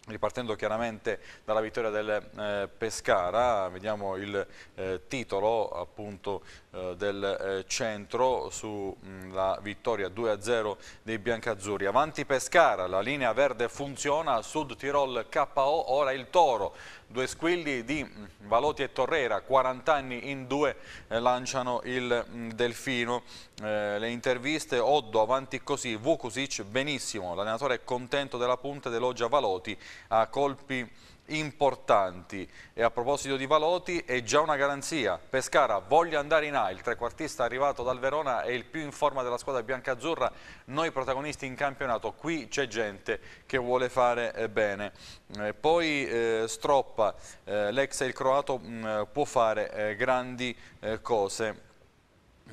Ripartendo chiaramente dalla vittoria del eh, Pescara, vediamo il eh, titolo appunto eh, del eh, centro sulla mm, vittoria 2-0 dei biancazzurri. Avanti Pescara, la linea verde funziona, Sud Tirol KO, ora il Toro. Due squilli di mm, Valoti e Torrera, 40 anni in due, eh, lanciano il mm, Delfino. Eh, le interviste, Oddo avanti così, Vukusic benissimo, l'allenatore è contento della punta ed elogia Valoti a colpi importanti e a proposito di Valoti è già una garanzia Pescara voglia andare in A il trequartista arrivato dal Verona è il più in forma della squadra biancazzurra noi protagonisti in campionato qui c'è gente che vuole fare eh, bene e eh, poi eh, Stroppa eh, l'ex e il croato mh, mm, può fare eh, grandi eh, cose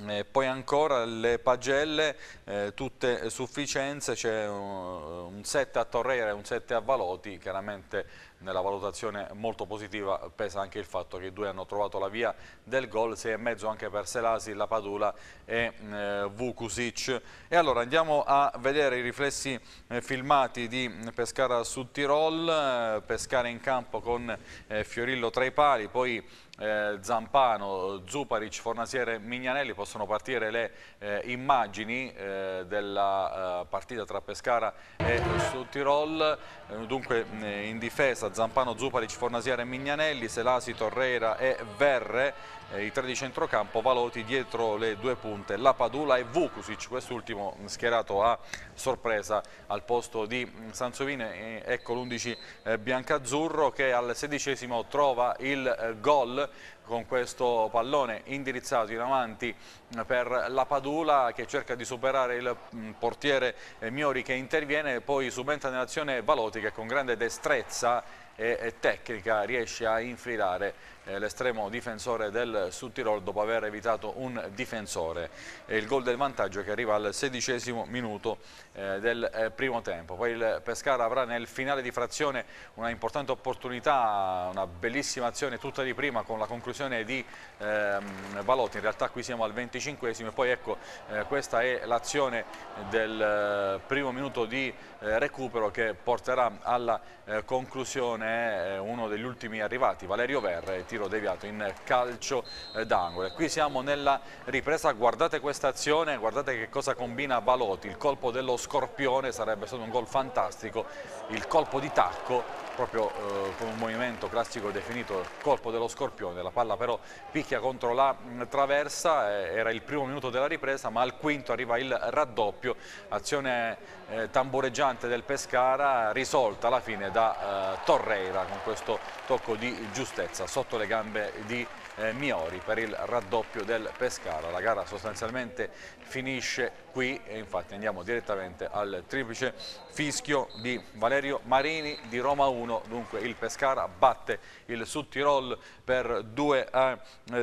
e poi ancora le pagelle, eh, tutte sufficienze, c'è un 7 a Torreira e un 7 a Valoti, chiaramente nella valutazione molto positiva pesa anche il fatto che i due hanno trovato la via del gol, 6 e mezzo anche per Selasi, La Padula e eh, Vukusic. E allora andiamo a vedere i riflessi eh, filmati di Pescara su Tirol, eh, Pescara in campo con eh, Fiorillo tra i pali, poi eh, Zampano, Zuparic, Fornasiere, Mignanelli possono partire le eh, immagini eh, della eh, partita tra Pescara e Sud Tirol, eh, dunque eh, in difesa Zampano, Zuparic, Fornasiere, Mignanelli, Selasi, Torreira e Verre, i tre di centrocampo, Valoti dietro le due punte, La Padula e Vukusic, quest'ultimo schierato a sorpresa al posto di mm, Sansovine, ecco l'11 biancazzurro che al sedicesimo trova il gol con questo pallone indirizzato in avanti eh, per la Padula che cerca di superare il mm, portiere eh, Miori che interviene poi subentra nell'azione Valotti che con grande destrezza e tecnica riesce a infilare eh, l'estremo difensore del Sud Tirol dopo aver evitato un difensore. e Il gol del vantaggio che arriva al sedicesimo minuto eh, del eh, primo tempo. Poi il Pescara avrà nel finale di frazione una importante opportunità, una bellissima azione tutta di prima con la conclusione di ehm, Balotti. In realtà qui siamo al venticinquesimo e poi ecco eh, questa è l'azione del primo minuto di eh, recupero che porterà alla eh, conclusione uno degli ultimi arrivati, Valerio Verre, tiro tiro deviato in calcio eh, d'angolo. Qui siamo nella ripresa, guardate questa azione, guardate che cosa combina Valotti, il colpo dello scorpione sarebbe stato un gol fantastico, il colpo di tacco proprio eh, con un movimento classico definito colpo dello scorpione, la palla però picchia contro la mm, traversa, eh, era il primo minuto della ripresa ma al quinto arriva il raddoppio, azione eh, tamboreggiante del Pescara risolta alla fine da eh, Torreira con questo tocco di giustezza sotto le gambe di eh, Miori per il raddoppio del Pescara, la gara sostanzialmente finisce qui e infatti andiamo direttamente al triplice fischio di Valerio Marini di Roma 1, dunque il Pescara batte il Sud Tirol per 2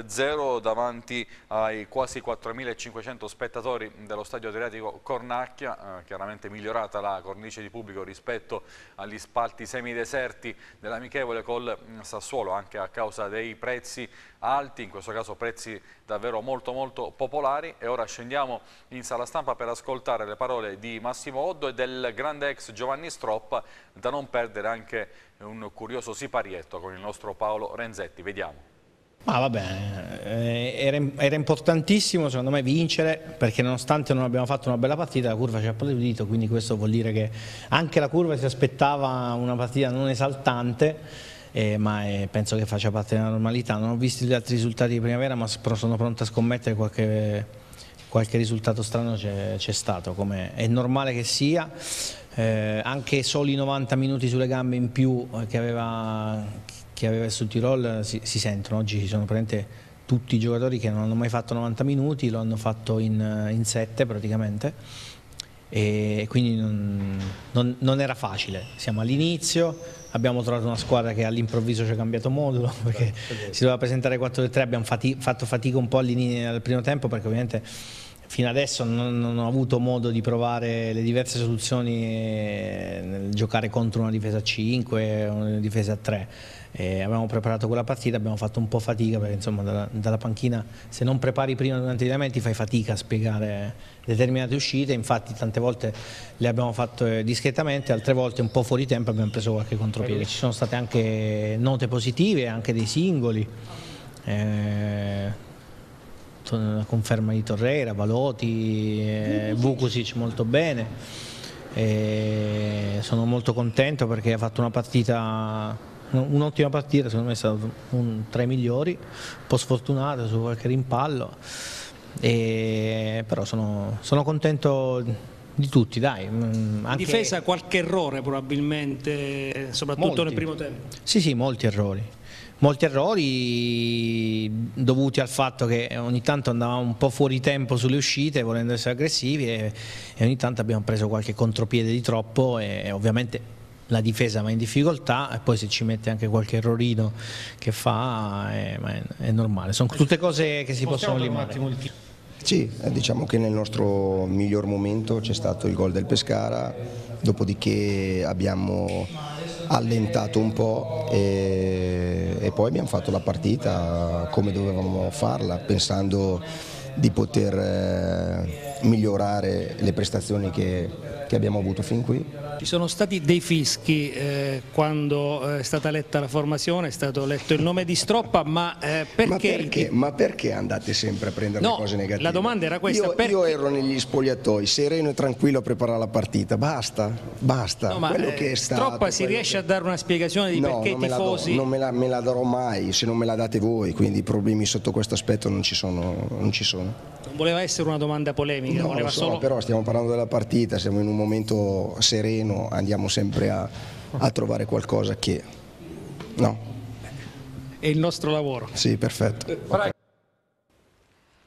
0 eh, davanti ai quasi 4.500 spettatori dello stadio adriatico Cornacchia, eh, chiaramente migliorata la cornice di pubblico rispetto agli spalti semideserti dell'amichevole col mm, Sassuolo anche a causa dei prezzi alti, in questo caso prezzi davvero molto molto popolari e ora scendiamo in sala stampa per ascoltare le parole di Massimo Oddo e del grande ex Giovanni Stroppa, da non perdere anche un curioso siparietto con il nostro Paolo Renzetti. Vediamo. Ma vabbè, eh, era, era, importantissimo secondo me vincere perché nonostante non abbiamo fatto una bella partita la curva ci ha applaudito, quindi questo vuol dire che anche la curva si aspettava una partita non esaltante. Eh, ma eh, penso che faccia parte della normalità. Non ho visto gli altri risultati di primavera, ma sono pronto a scommettere qualche qualche risultato strano c'è stato, come è normale che sia, eh, anche soli 90 minuti sulle gambe in più eh, che aveva, che aveva il Tirol eh, si, si, sentono, oggi ci sono praticamente tutti i giocatori che non hanno mai fatto 90 minuti, lo hanno fatto in, eh, in 7 praticamente e quindi non, non, non era facile, siamo all'inizio, abbiamo trovato una squadra che all'improvviso ci ha cambiato modulo perché si doveva presentare 4-3, abbiamo fati fatto fatica un po' al primo tempo perché ovviamente Fino adesso non, non, ho avuto modo di provare le diverse soluzioni eh, nel giocare contro una difesa a 5 o una difesa a 3. E abbiamo preparato quella partita, abbiamo fatto un po' fatica perché insomma dalla, dalla panchina se non prepari prima durante i allenamenti fai fatica a spiegare determinate uscite, infatti tante volte le abbiamo fatte discretamente, altre volte un po' fuori tempo abbiamo preso qualche contropiede. Ci sono state anche note positive, anche dei singoli. Eh la conferma di Torreira, Valoti, eh, mm. Vukusic molto bene. E sono molto contento perché ha fatto una partita, un'ottima partita, secondo me è stato un, tra i migliori, un po' sfortunato su qualche rimpallo, e, però sono, sono contento di tutti, dai. Mm, anche... Difesa qualche errore probabilmente, soprattutto molti. nel primo tempo. Sì, sì, molti errori molti errori dovuti al fatto che ogni tanto andavamo un po' fuori tempo sulle uscite volendo essere aggressivi e, e ogni tanto abbiamo preso qualche contropiede di troppo e, e ovviamente la difesa va in difficoltà e poi se ci mette anche qualche errorino che fa eh, è, è normale, sono tutte cose che si possono limare. Sì, eh, diciamo che nel nostro miglior momento c'è stato il gol del Pescara, dopodiché abbiamo allentato un po' e, e poi abbiamo fatto la partita come dovevamo farla, pensando di poter eh, migliorare le prestazioni che, che abbiamo avuto fin qui. Ci sono stati dei fischi eh, quando eh, è stata letta la formazione, è stato letto il nome di Stroppa, ma, eh, perché... Ma, perché, ma perché, andate sempre a prendere no, le cose negative? La domanda era questa. Io, perché... io ero negli spogliatoi, sereno e tranquillo a preparare la partita, basta, basta. No, ma, quello eh, che è stato, Stroppa si riesce che... a dare una spiegazione di no, perché i tifosi... No, non me la, me la darò mai se non me la date voi, quindi problemi sotto questo aspetto non ci sono. Non ci sono voleva essere una domanda polemica. No, voleva so, solo... però stiamo parlando della partita, siamo in un momento sereno, andiamo sempre a, a trovare qualcosa che... No. È il nostro lavoro. Sì, perfetto. Eh, okay.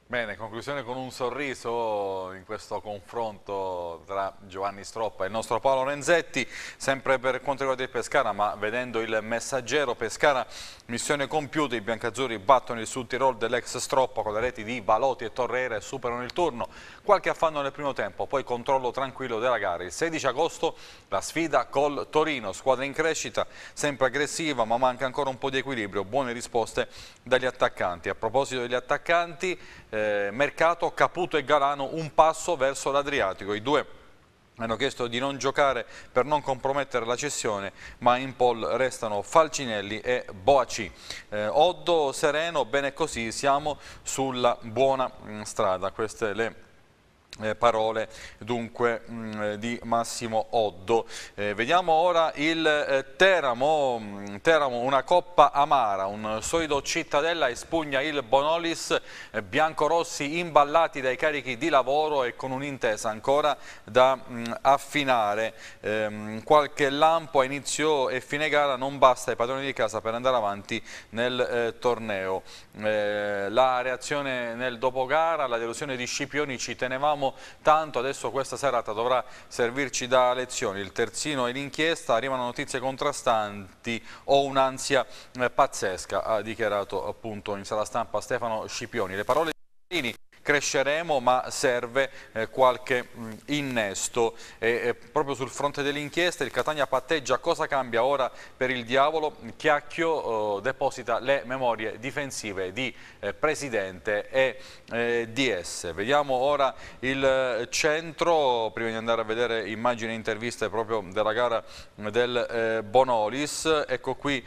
Bene, conclusione con un sorriso in questo confronto tra Giovanni Stroppa e il nostro Paolo Renzetti, sempre per quanto riguarda il Pescara, ma vedendo il messaggero Pescara Missione compiuta, i biancazzurri battono il Sud Tirol dell'ex stroppa con le reti di Baloti e Torrera e superano il turno. Qualche affanno nel primo tempo, poi controllo tranquillo della gara. Il 16 agosto la sfida col Torino, squadra in crescita, sempre aggressiva ma manca ancora un po' di equilibrio, buone risposte dagli attaccanti. A proposito degli attaccanti, eh, Mercato, Caputo e Galano un passo verso l'Adriatico, i due hanno chiesto di non giocare per non compromettere la cessione, ma in poll restano Falcinelli e Boaci. Eh, Oddo sereno, bene così, siamo sulla buona mm, strada. Queste le eh, parole dunque mh, mm, eh, di Massimo Oddo. Eh, vediamo ora il eh, Teramo, mm, Teramo, una coppa amara, un solido cittadella espugna il Bonolis, eh, biancorossi imballati dai carichi di lavoro e con un'intesa ancora da mh, mm, affinare. Ehm, qualche lampo a inizio e fine gara non basta ai padroni di casa per andare avanti nel eh, torneo. la reazione nel dopogara, la delusione di Scipioni ci tenevamo sappiamo tanto, adesso questa serata dovrà servirci da lezioni. Il terzino è in inchiesta, arrivano notizie contrastanti, ho un'ansia eh, pazzesca, ha dichiarato appunto in sala stampa Stefano Scipioni. Le parole di Marini cresceremo ma serve eh, qualche mm, innesto. E, proprio sul fronte dell'inchiesta il Catania patteggia cosa cambia ora per il diavolo. Chiacchio oh, deposita le memorie difensive di eh, Presidente e eh, DS. Vediamo ora il centro, prima di andare a vedere immagini e interviste proprio della gara del Bonolis. Ecco qui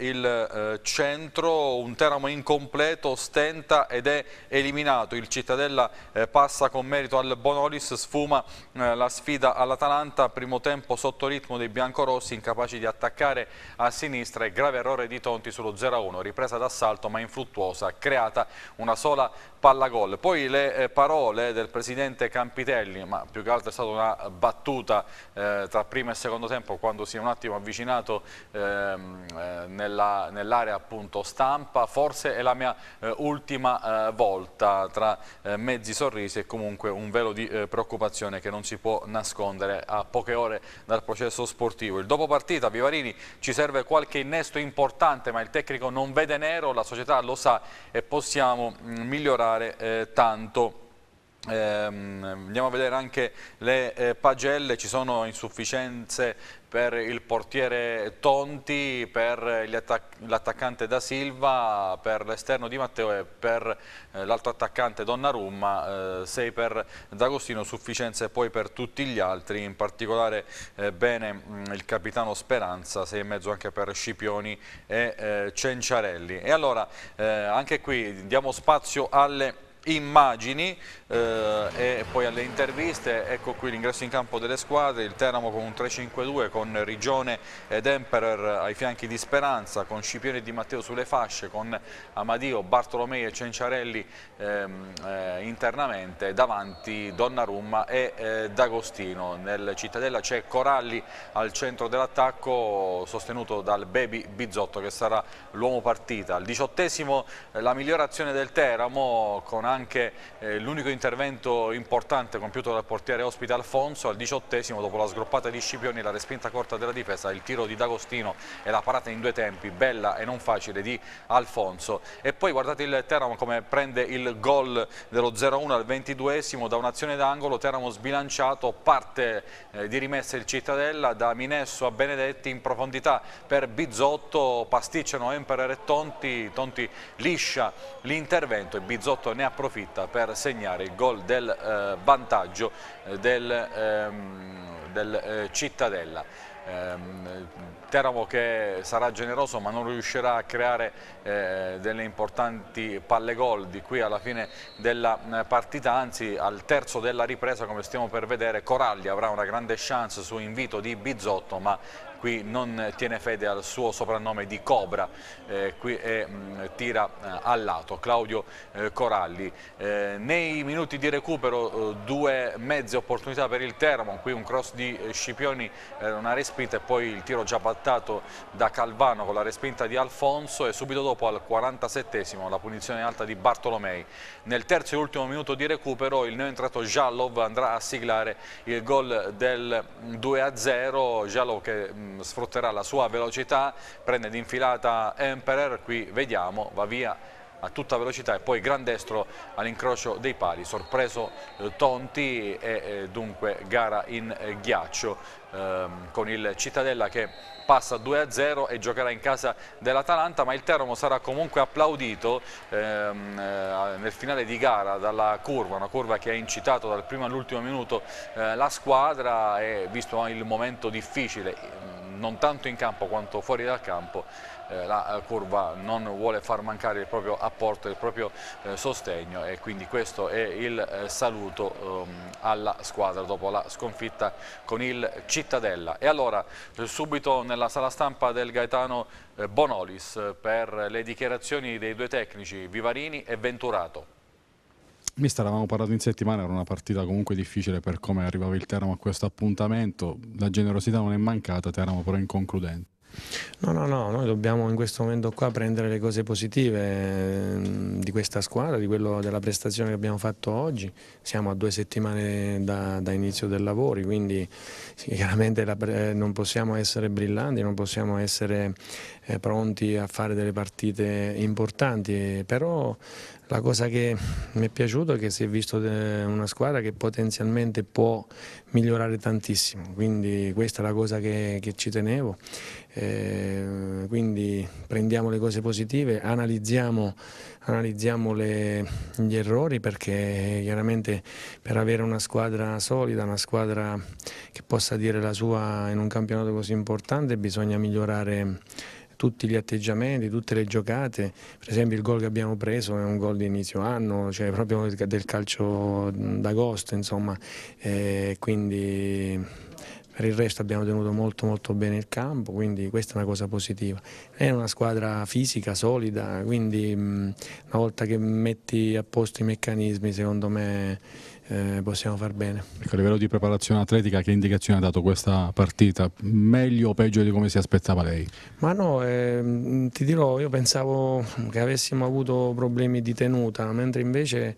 il centro, un Teramo incompleto, stenta ed è eliminato. Il Cittadella eh, passa con merito al Bonolis, sfuma eh, la sfida all'Atalanta, primo tempo sotto ritmo dei biancorossi, incapaci di attaccare a sinistra e grave errore di Tonti sullo 0-1, ripresa d'assalto ma infruttuosa, creata una sola palla gol. Poi le eh, parole del presidente Campitelli, ma più che altro è stata una battuta eh, tra primo e secondo tempo quando si è un attimo avvicinato ehm, eh, nell'area nell appunto stampa, forse è la mia eh, ultima eh, volta tra eh, mezzi sorrisi e comunque un velo di preoccupazione che non si può nascondere a poche ore dal processo sportivo. Il dopo partita, Vivarini, ci serve qualche innesto importante ma il tecnico non vede nero, la società lo sa e possiamo mm, migliorare fare eh, tanto. Eh, andiamo a vedere anche le eh, pagelle, ci sono insufficienze per il portiere Tonti, per l'attaccante Da Silva, per l'esterno Di Matteo e per eh, l'altro attaccante Donnarumma, 6 eh, per D'Agostino, sufficienze poi per tutti gli altri, in particolare eh, bene mm, il capitano Speranza, 6,5 anche per Scipioni e Cenciarelli. E allora anche qui diamo spazio alle immagini eh, e poi alle interviste, ecco qui l'ingresso in campo delle squadre, il Teramo con un 3-5-2 con Rigione ed Emperor ai fianchi di Speranza, con Scipione e Di Matteo sulle fasce, con Amadio, Bartolomei e Cenciarelli ehm, eh, internamente, davanti Donnarumma e eh, D'Agostino. Nel Cittadella c'è Coralli al centro dell'attacco sostenuto dal Baby Bizotto che sarà l'uomo partita. Al diciottesimo eh, la migliore azione del Teramo con anche eh, l'unico intervento importante compiuto dal portiere ospite Alfonso al diciottesimo dopo la sgroppata di Scipioni, la respinta corta della difesa, il tiro di D'Agostino e la parata in due tempi, bella e non facile di Alfonso. E poi guardate il Teramo come prende il gol dello 0-1 al ventiduesimo da un'azione d'angolo, Teramo sbilanciato, parte eh, di rimessa il Cittadella da Minesso a Benedetti in profondità per Bizotto, pasticciano Emperor e Tonti, Tonti liscia l'intervento e Bizotto ne approfitta approfitta per segnare il gol del eh, vantaggio del, ehm, del eh, Cittadella. Ehm, Teramo che sarà generoso ma non riuscirà a creare eh, delle importanti palle gol di qui alla fine della eh, partita, anzi al terzo della ripresa come stiamo per vedere Coralli avrà una grande chance su invito di Bizotto ma qui non tiene fede al suo soprannome di Cobra, eh, qui è, mh, mm, tira eh, a lato Claudio eh, Coralli. Eh, nei minuti di recupero eh, due mezze opportunità per il Teramo, qui un cross di eh, Scipioni, una respinta e poi il tiro già battato da Calvano con la respinta di Alfonso e subito dopo al 47esimo la punizione alta di Bartolomei. Nel terzo e ultimo minuto di recupero il neoentrato Giallov andrà a siglare il gol del 2-0, mm, Giallov che mh, mm, Ehm, sfrutterà la sua velocità, prende d'infilata Emperor, qui vediamo, va via a tutta velocità e poi gran destro all'incrocio dei pali, sorpreso eh, Tonti e eh, dunque gara in eh, ghiaccio ehm, con il Cittadella che passa 2-0 e giocherà in casa dell'Atalanta ma il Teramo sarà comunque applaudito ehm, eh, nel finale di gara dalla curva, una curva che ha incitato dal primo all'ultimo minuto eh, la squadra e visto il momento difficile mm, non tanto in campo quanto fuori dal campo eh, la eh, curva non vuole far mancare il proprio apporto, il proprio eh, sostegno e quindi questo è il eh, saluto ehm, alla squadra dopo la sconfitta con il Cittadella. E allora eh, subito nella sala stampa del Gaetano Bonolis per le dichiarazioni dei due tecnici Vivarini e Venturato. Mi stavamo parlando in settimana, era una partita comunque difficile per come arrivava il Teramo a questo appuntamento, la generosità non è mancata, Teramo però inconcludente. No, no, no, noi dobbiamo in questo momento qua prendere le cose positive ehm, di questa squadra, di quello, della prestazione che abbiamo fatto oggi. Siamo a due settimane da, da inizio del lavoro, quindi sì, chiaramente la, eh, non possiamo essere brillanti, non possiamo essere eh, pronti a fare delle partite importanti, però la cosa che mi è piaciuta è che si è visto eh, una squadra che potenzialmente può migliorare tantissimo, quindi questa è la cosa che, che ci tenevo. Eh, quindi prendiamo le cose positive, analizziamo, analizziamo le, gli errori perché chiaramente per avere una squadra solida, una squadra che possa dire la sua in un campionato così importante bisogna migliorare tutti gli atteggiamenti, tutte le giocate, per esempio il gol che abbiamo preso è un gol di inizio anno, cioè proprio del calcio d'agosto, insomma, e quindi per il resto abbiamo tenuto molto molto bene il campo, quindi questa è una cosa positiva. È una squadra fisica, solida, quindi una volta che metti a posto i meccanismi, secondo me eh, possiamo far bene. Ecco, a livello di preparazione atletica che indicazione ha dato questa partita? Meglio o peggio di come si aspettava lei? Ma no, eh, ti dirò, io pensavo che avessimo avuto problemi di tenuta, mentre invece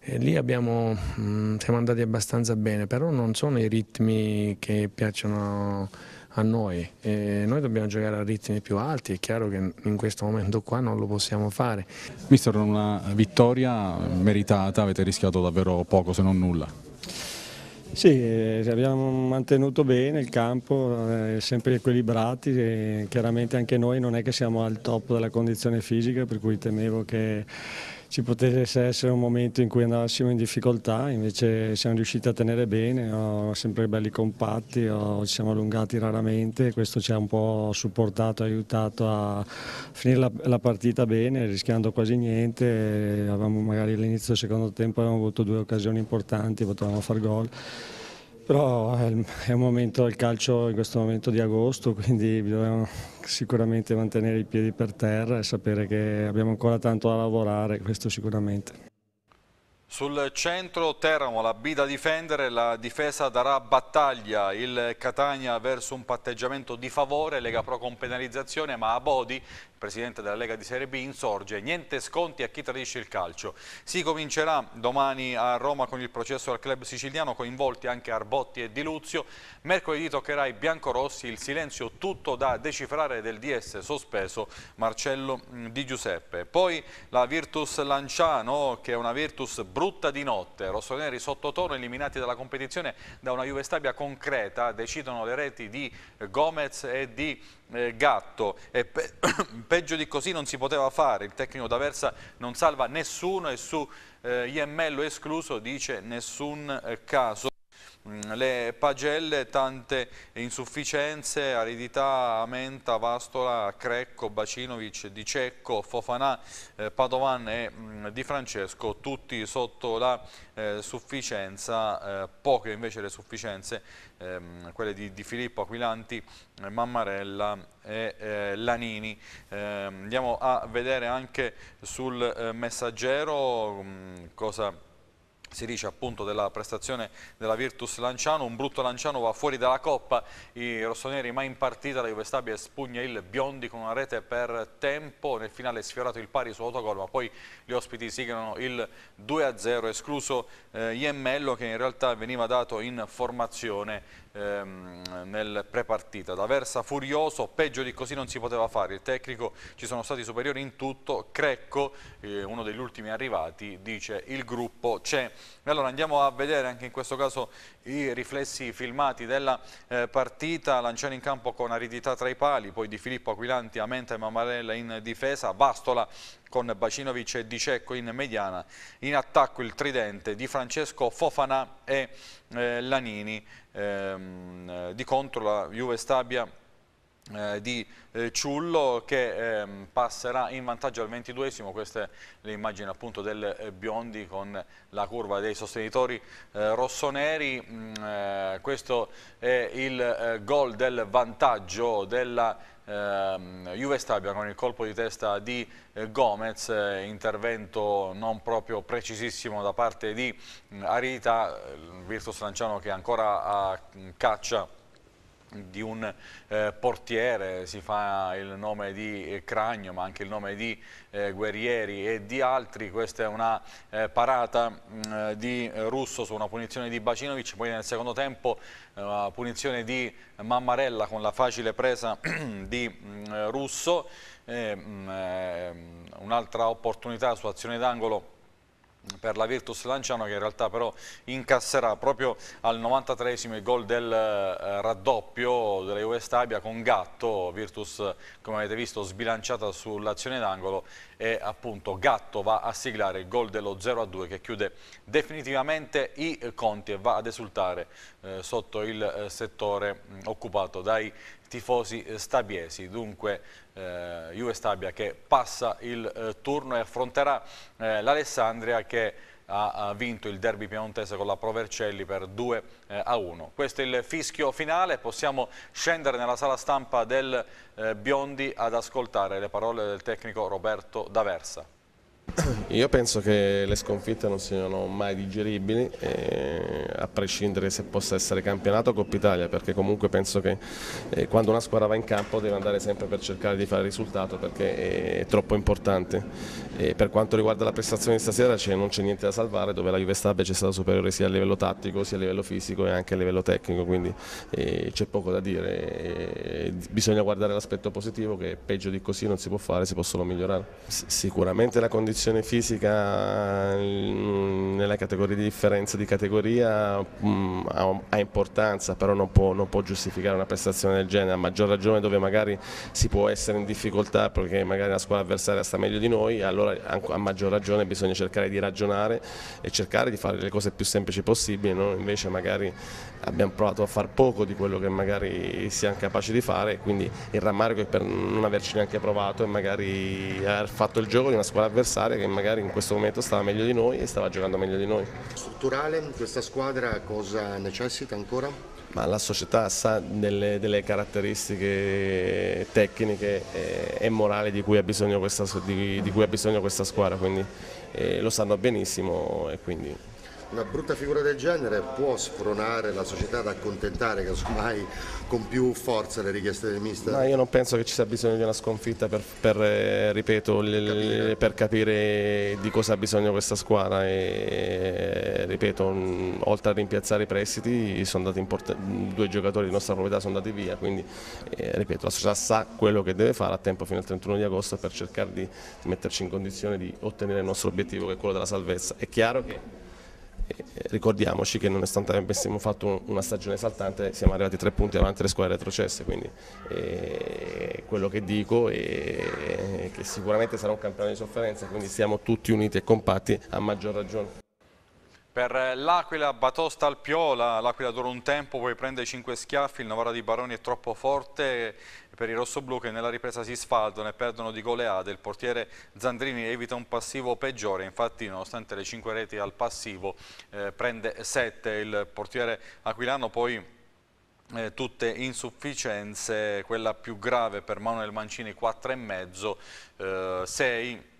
eh, lì abbiamo, mh, mm, siamo andati abbastanza bene, però non sono i ritmi che piacciono a noi. E noi dobbiamo giocare a ritmi più alti, è chiaro che in questo momento qua non lo possiamo fare. Mister, una vittoria meritata, avete rischiato davvero poco se non nulla. Sì, eh, abbiamo mantenuto bene il campo, eh, sempre equilibrati, chiaramente anche noi non è che siamo al top della condizione fisica, per cui temevo che ci potesse essere un momento in cui andassimo in difficoltà, invece siamo riusciti a tenere bene, oh, sempre belli compatti, oh, ci siamo allungati raramente, questo ci ha un po' supportato, aiutato a finire la, la partita bene, rischiando quasi niente, avevamo magari all'inizio del secondo tempo avevamo avuto due occasioni importanti, potevamo far gol. Però eh, è un momento del calcio in questo momento di agosto, quindi dobbiamo sicuramente mantenere i piedi per terra e sapere che abbiamo ancora tanto da lavorare, questo sicuramente. Sul centro Teramo, la B da difendere, la difesa darà battaglia, il Catania verso un patteggiamento di favore, Lega Pro con penalizzazione, ma Abodi, presidente della Lega di Serie B, insorge, niente sconti a chi tradisce il calcio. Si comincerà domani a Roma con il processo al club siciliano, coinvolti anche Arbotti e Di Luzio, mercoledì toccherà ai biancorossi il silenzio tutto da decifrare del DS sospeso Marcello mm, Di Giuseppe. Poi la Virtus Lanciano, che è una Virtus brutta, brutta di notte. Rossoneri sottotono eliminati dalla competizione da una Juve Stabia concreta, decidono le reti di Gomez e di eh, Gatto. E pe peggio di così non si poteva fare, il tecnico D'Aversa non salva nessuno e su eh, Iemmello escluso dice nessun eh, caso. Mm, le pagelle, tante insufficienze, Aridità, Menta, Vastola, Crecco, Bacinovic, Di Cecco, Fofanà, eh, Padovan e mh, mm, Di Francesco, tutti sotto la eh, sufficienza, eh, poche invece le sufficienze, ehm, quelle di, di, Filippo, Aquilanti, eh, Mammarella e eh, Lanini. Ehm, andiamo a vedere anche sul eh, messaggero mh, mm, cosa si dice appunto della prestazione della Virtus Lanciano, un brutto Lanciano va fuori dalla Coppa, i rossoneri mai in partita, la Juve Stabia spugna il Biondi con una rete per tempo, nel finale è sfiorato il pari su autogol, ma poi gli ospiti siglano il 2-0, escluso eh, Iemmello che in realtà veniva dato in formazione ehm, nel prepartita. Da Versa furioso, peggio di così non si poteva fare. Il tecnico ci sono stati superiori in tutto. Crecco, eh, uno degli ultimi arrivati, dice il gruppo c'è. Allora andiamo a vedere anche in questo caso i riflessi filmati della eh, partita. Lanciano in campo con aridità tra i pali, poi Di Filippo Aquilanti, Amenta e Mammarella in difesa. Bastola con Bacinovic e Di Cecco in mediana, in attacco il tridente di Francesco Fofana e eh, Lanini, ehm, eh, di contro la Juve Stabia eh, di eh, Ciullo che ehm, passerà in vantaggio al 22esimo, queste le immagini appunto del eh, Biondi con la curva dei sostenitori eh, rossoneri, mh, mm, eh, questo è il gol del vantaggio della ehm, Juve Stabia con il colpo di testa di eh, Gomez, eh, intervento non proprio precisissimo da parte di mh, mm, Arita, eh, il Virtus Lanciano che ancora a ah, mh, mm, caccia di un eh, portiere, si fa il nome di eh, Cragno ma anche il nome di eh, Guerrieri e di altri, questa è una eh, parata mh, mm, di Russo su una punizione di Bacinovic, poi nel secondo tempo eh, una punizione di Mammarella con la facile presa di mh, mm, Russo, mm, eh, un'altra opportunità su azione d'angolo per la Virtus Lanciano che in realtà però incasserà proprio al 93esimo il gol del eh, raddoppio della Juve Stabia con Gatto, Virtus come avete visto sbilanciata sull'azione d'angolo e appunto Gatto va a siglare il gol dello 0-2 che chiude definitivamente i conti e va ad esultare eh, sotto il eh, settore mh, mm, occupato dai tifosi eh, stabiesi. Dunque eh, Juve Stabia che passa il eh, turno e affronterà eh, l'Alessandria che ha vinto il derby piemontese con la Provercelli per 2 eh, a 1. Questo è il fischio finale, possiamo scendere nella sala stampa del eh, Biondi ad ascoltare le parole del tecnico Roberto D'Aversa. Io penso che le sconfitte non siano mai digeribili, eh, a prescindere se possa essere campionato o Coppa Italia, perché comunque penso che eh, quando una squadra va in campo deve andare sempre per cercare di fare risultato perché è troppo importante. E per quanto riguarda la prestazione di stasera non c'è niente da salvare, dove la Juve Stabia c'è stata superiore sia a livello tattico, sia a livello fisico e anche a livello tecnico, quindi eh, c'è poco da dire. bisogna guardare l'aspetto positivo che peggio di così non si può fare, si possono migliorare. S sicuramente la condizione condizione fisica mm, nella categoria di differenza di categoria mh, mm, ha, ha, importanza, però non può, non può, giustificare una prestazione del genere, a maggior ragione dove magari si può essere in difficoltà perché magari la squadra avversaria sta meglio di noi, allora a maggior ragione bisogna cercare di ragionare e cercare di fare le cose più semplici possibili, non invece magari abbiamo provato a far poco di quello che magari siamo capaci di fare, quindi il rammarico è per non averci neanche provato e magari aver fatto il gioco di una squadra avversaria che magari in questo momento stava meglio di noi e stava giocando meglio di noi. Strutturale, questa squadra cosa necessita ancora? Ma la società sa delle, delle caratteristiche tecniche e, e, morali di cui ha bisogno questa, di, di cui ha bisogno questa squadra, quindi eh, lo sanno benissimo e quindi una brutta figura del genere può spronare la società ad accontentare casomai con più forza le richieste del mister? No, io non penso che ci sia bisogno di una sconfitta per, per eh, ripeto, capire. per capire di cosa ha bisogno questa squadra e eh, ripeto, mm, oltre a rimpiazzare i prestiti due giocatori di nostra proprietà sono andati via, quindi eh, ripeto, la società sa quello che deve fare a tempo fino al 31 di agosto per cercare di metterci in condizione di ottenere il nostro obiettivo che è quello della salvezza. È chiaro che ricordiamoci che nonostante avessimo fatto una stagione saltante siamo arrivati tre punti avanti alle squadre retrocesse, quindi eh, quello che dico è che sicuramente sarà un campionato di sofferenza, quindi siamo tutti uniti e compatti a maggior ragione. Per eh, l'Aquila Batosta Alpiola, l'Aquila dura un tempo, poi prende 5 schiaffi, il Novara di Baroni è troppo forte per i rossoblù che nella ripresa si sfaldano e perdono di goleade. Il portiere Zandrini evita un passivo peggiore, infatti nonostante le 5 reti al passivo eh, prende 7. Il portiere aquilano poi... Eh, tutte insufficienze, quella più grave per Manuel Mancini 4,5, eh, 6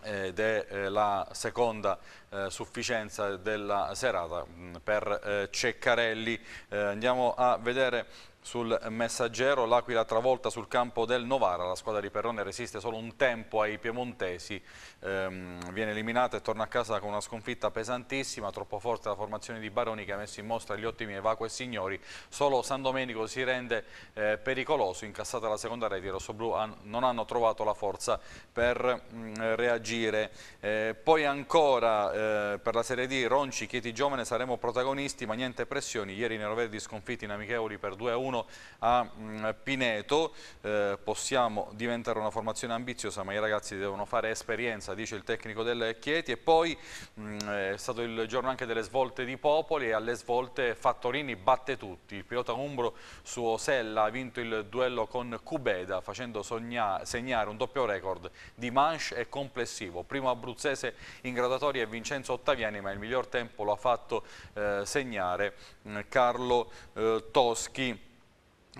ed è eh, la seconda eh, sufficienza della serata mh, mm, per eh, Ceccarelli. Eh, andiamo a vedere sul messaggero, l'Aquila travolta sul campo del Novara, la squadra di Perrone resiste solo un tempo ai piemontesi, ehm, viene eliminata e torna a casa con una sconfitta pesantissima, troppo forte la formazione di Baroni che ha messo in mostra gli ottimi Evaco e Signori, solo San Domenico si rende eh, pericoloso, incassata la seconda rete, i rossoblù han, non hanno trovato la forza per mh, mm, reagire. Eh, poi ancora eh, per la Serie D Ronci, Chieti Giovane saremo protagonisti ma niente pressioni, ieri i neroverdi sconfitti in amichevoli per 2-1 Milano a mm, Pineto, eh, possiamo diventare una formazione ambiziosa ma i ragazzi devono fare esperienza, dice il tecnico del Chieti e poi mh, mm, eh, è stato il giorno anche delle svolte di Popoli e alle svolte Fattorini batte tutti, il pilota Umbro su Osella ha vinto il duello con Cubeda facendo segnare un doppio record di manche e complessivo, primo abruzzese in graduatoria è Vincenzo Ottaviani ma il miglior tempo lo ha fatto eh, segnare mm, Carlo eh, Toschi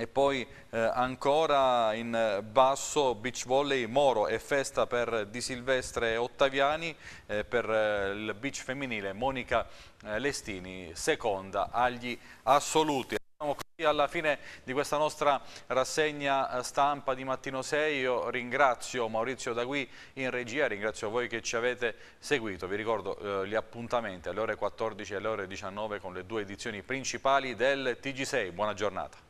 e poi eh, ancora in eh, basso beach volley Moro e festa per Di Silvestre Ottaviani, eh, per eh, il beach femminile Monica eh, Lestini, seconda agli assoluti. Siamo qui alla fine di questa nostra rassegna stampa di Mattino 6, io ringrazio Maurizio Dagui in regia, ringrazio voi che ci avete seguito, vi ricordo gli appuntamenti alle ore 14 e alle ore 19 con le due edizioni principali del TG6, buona giornata.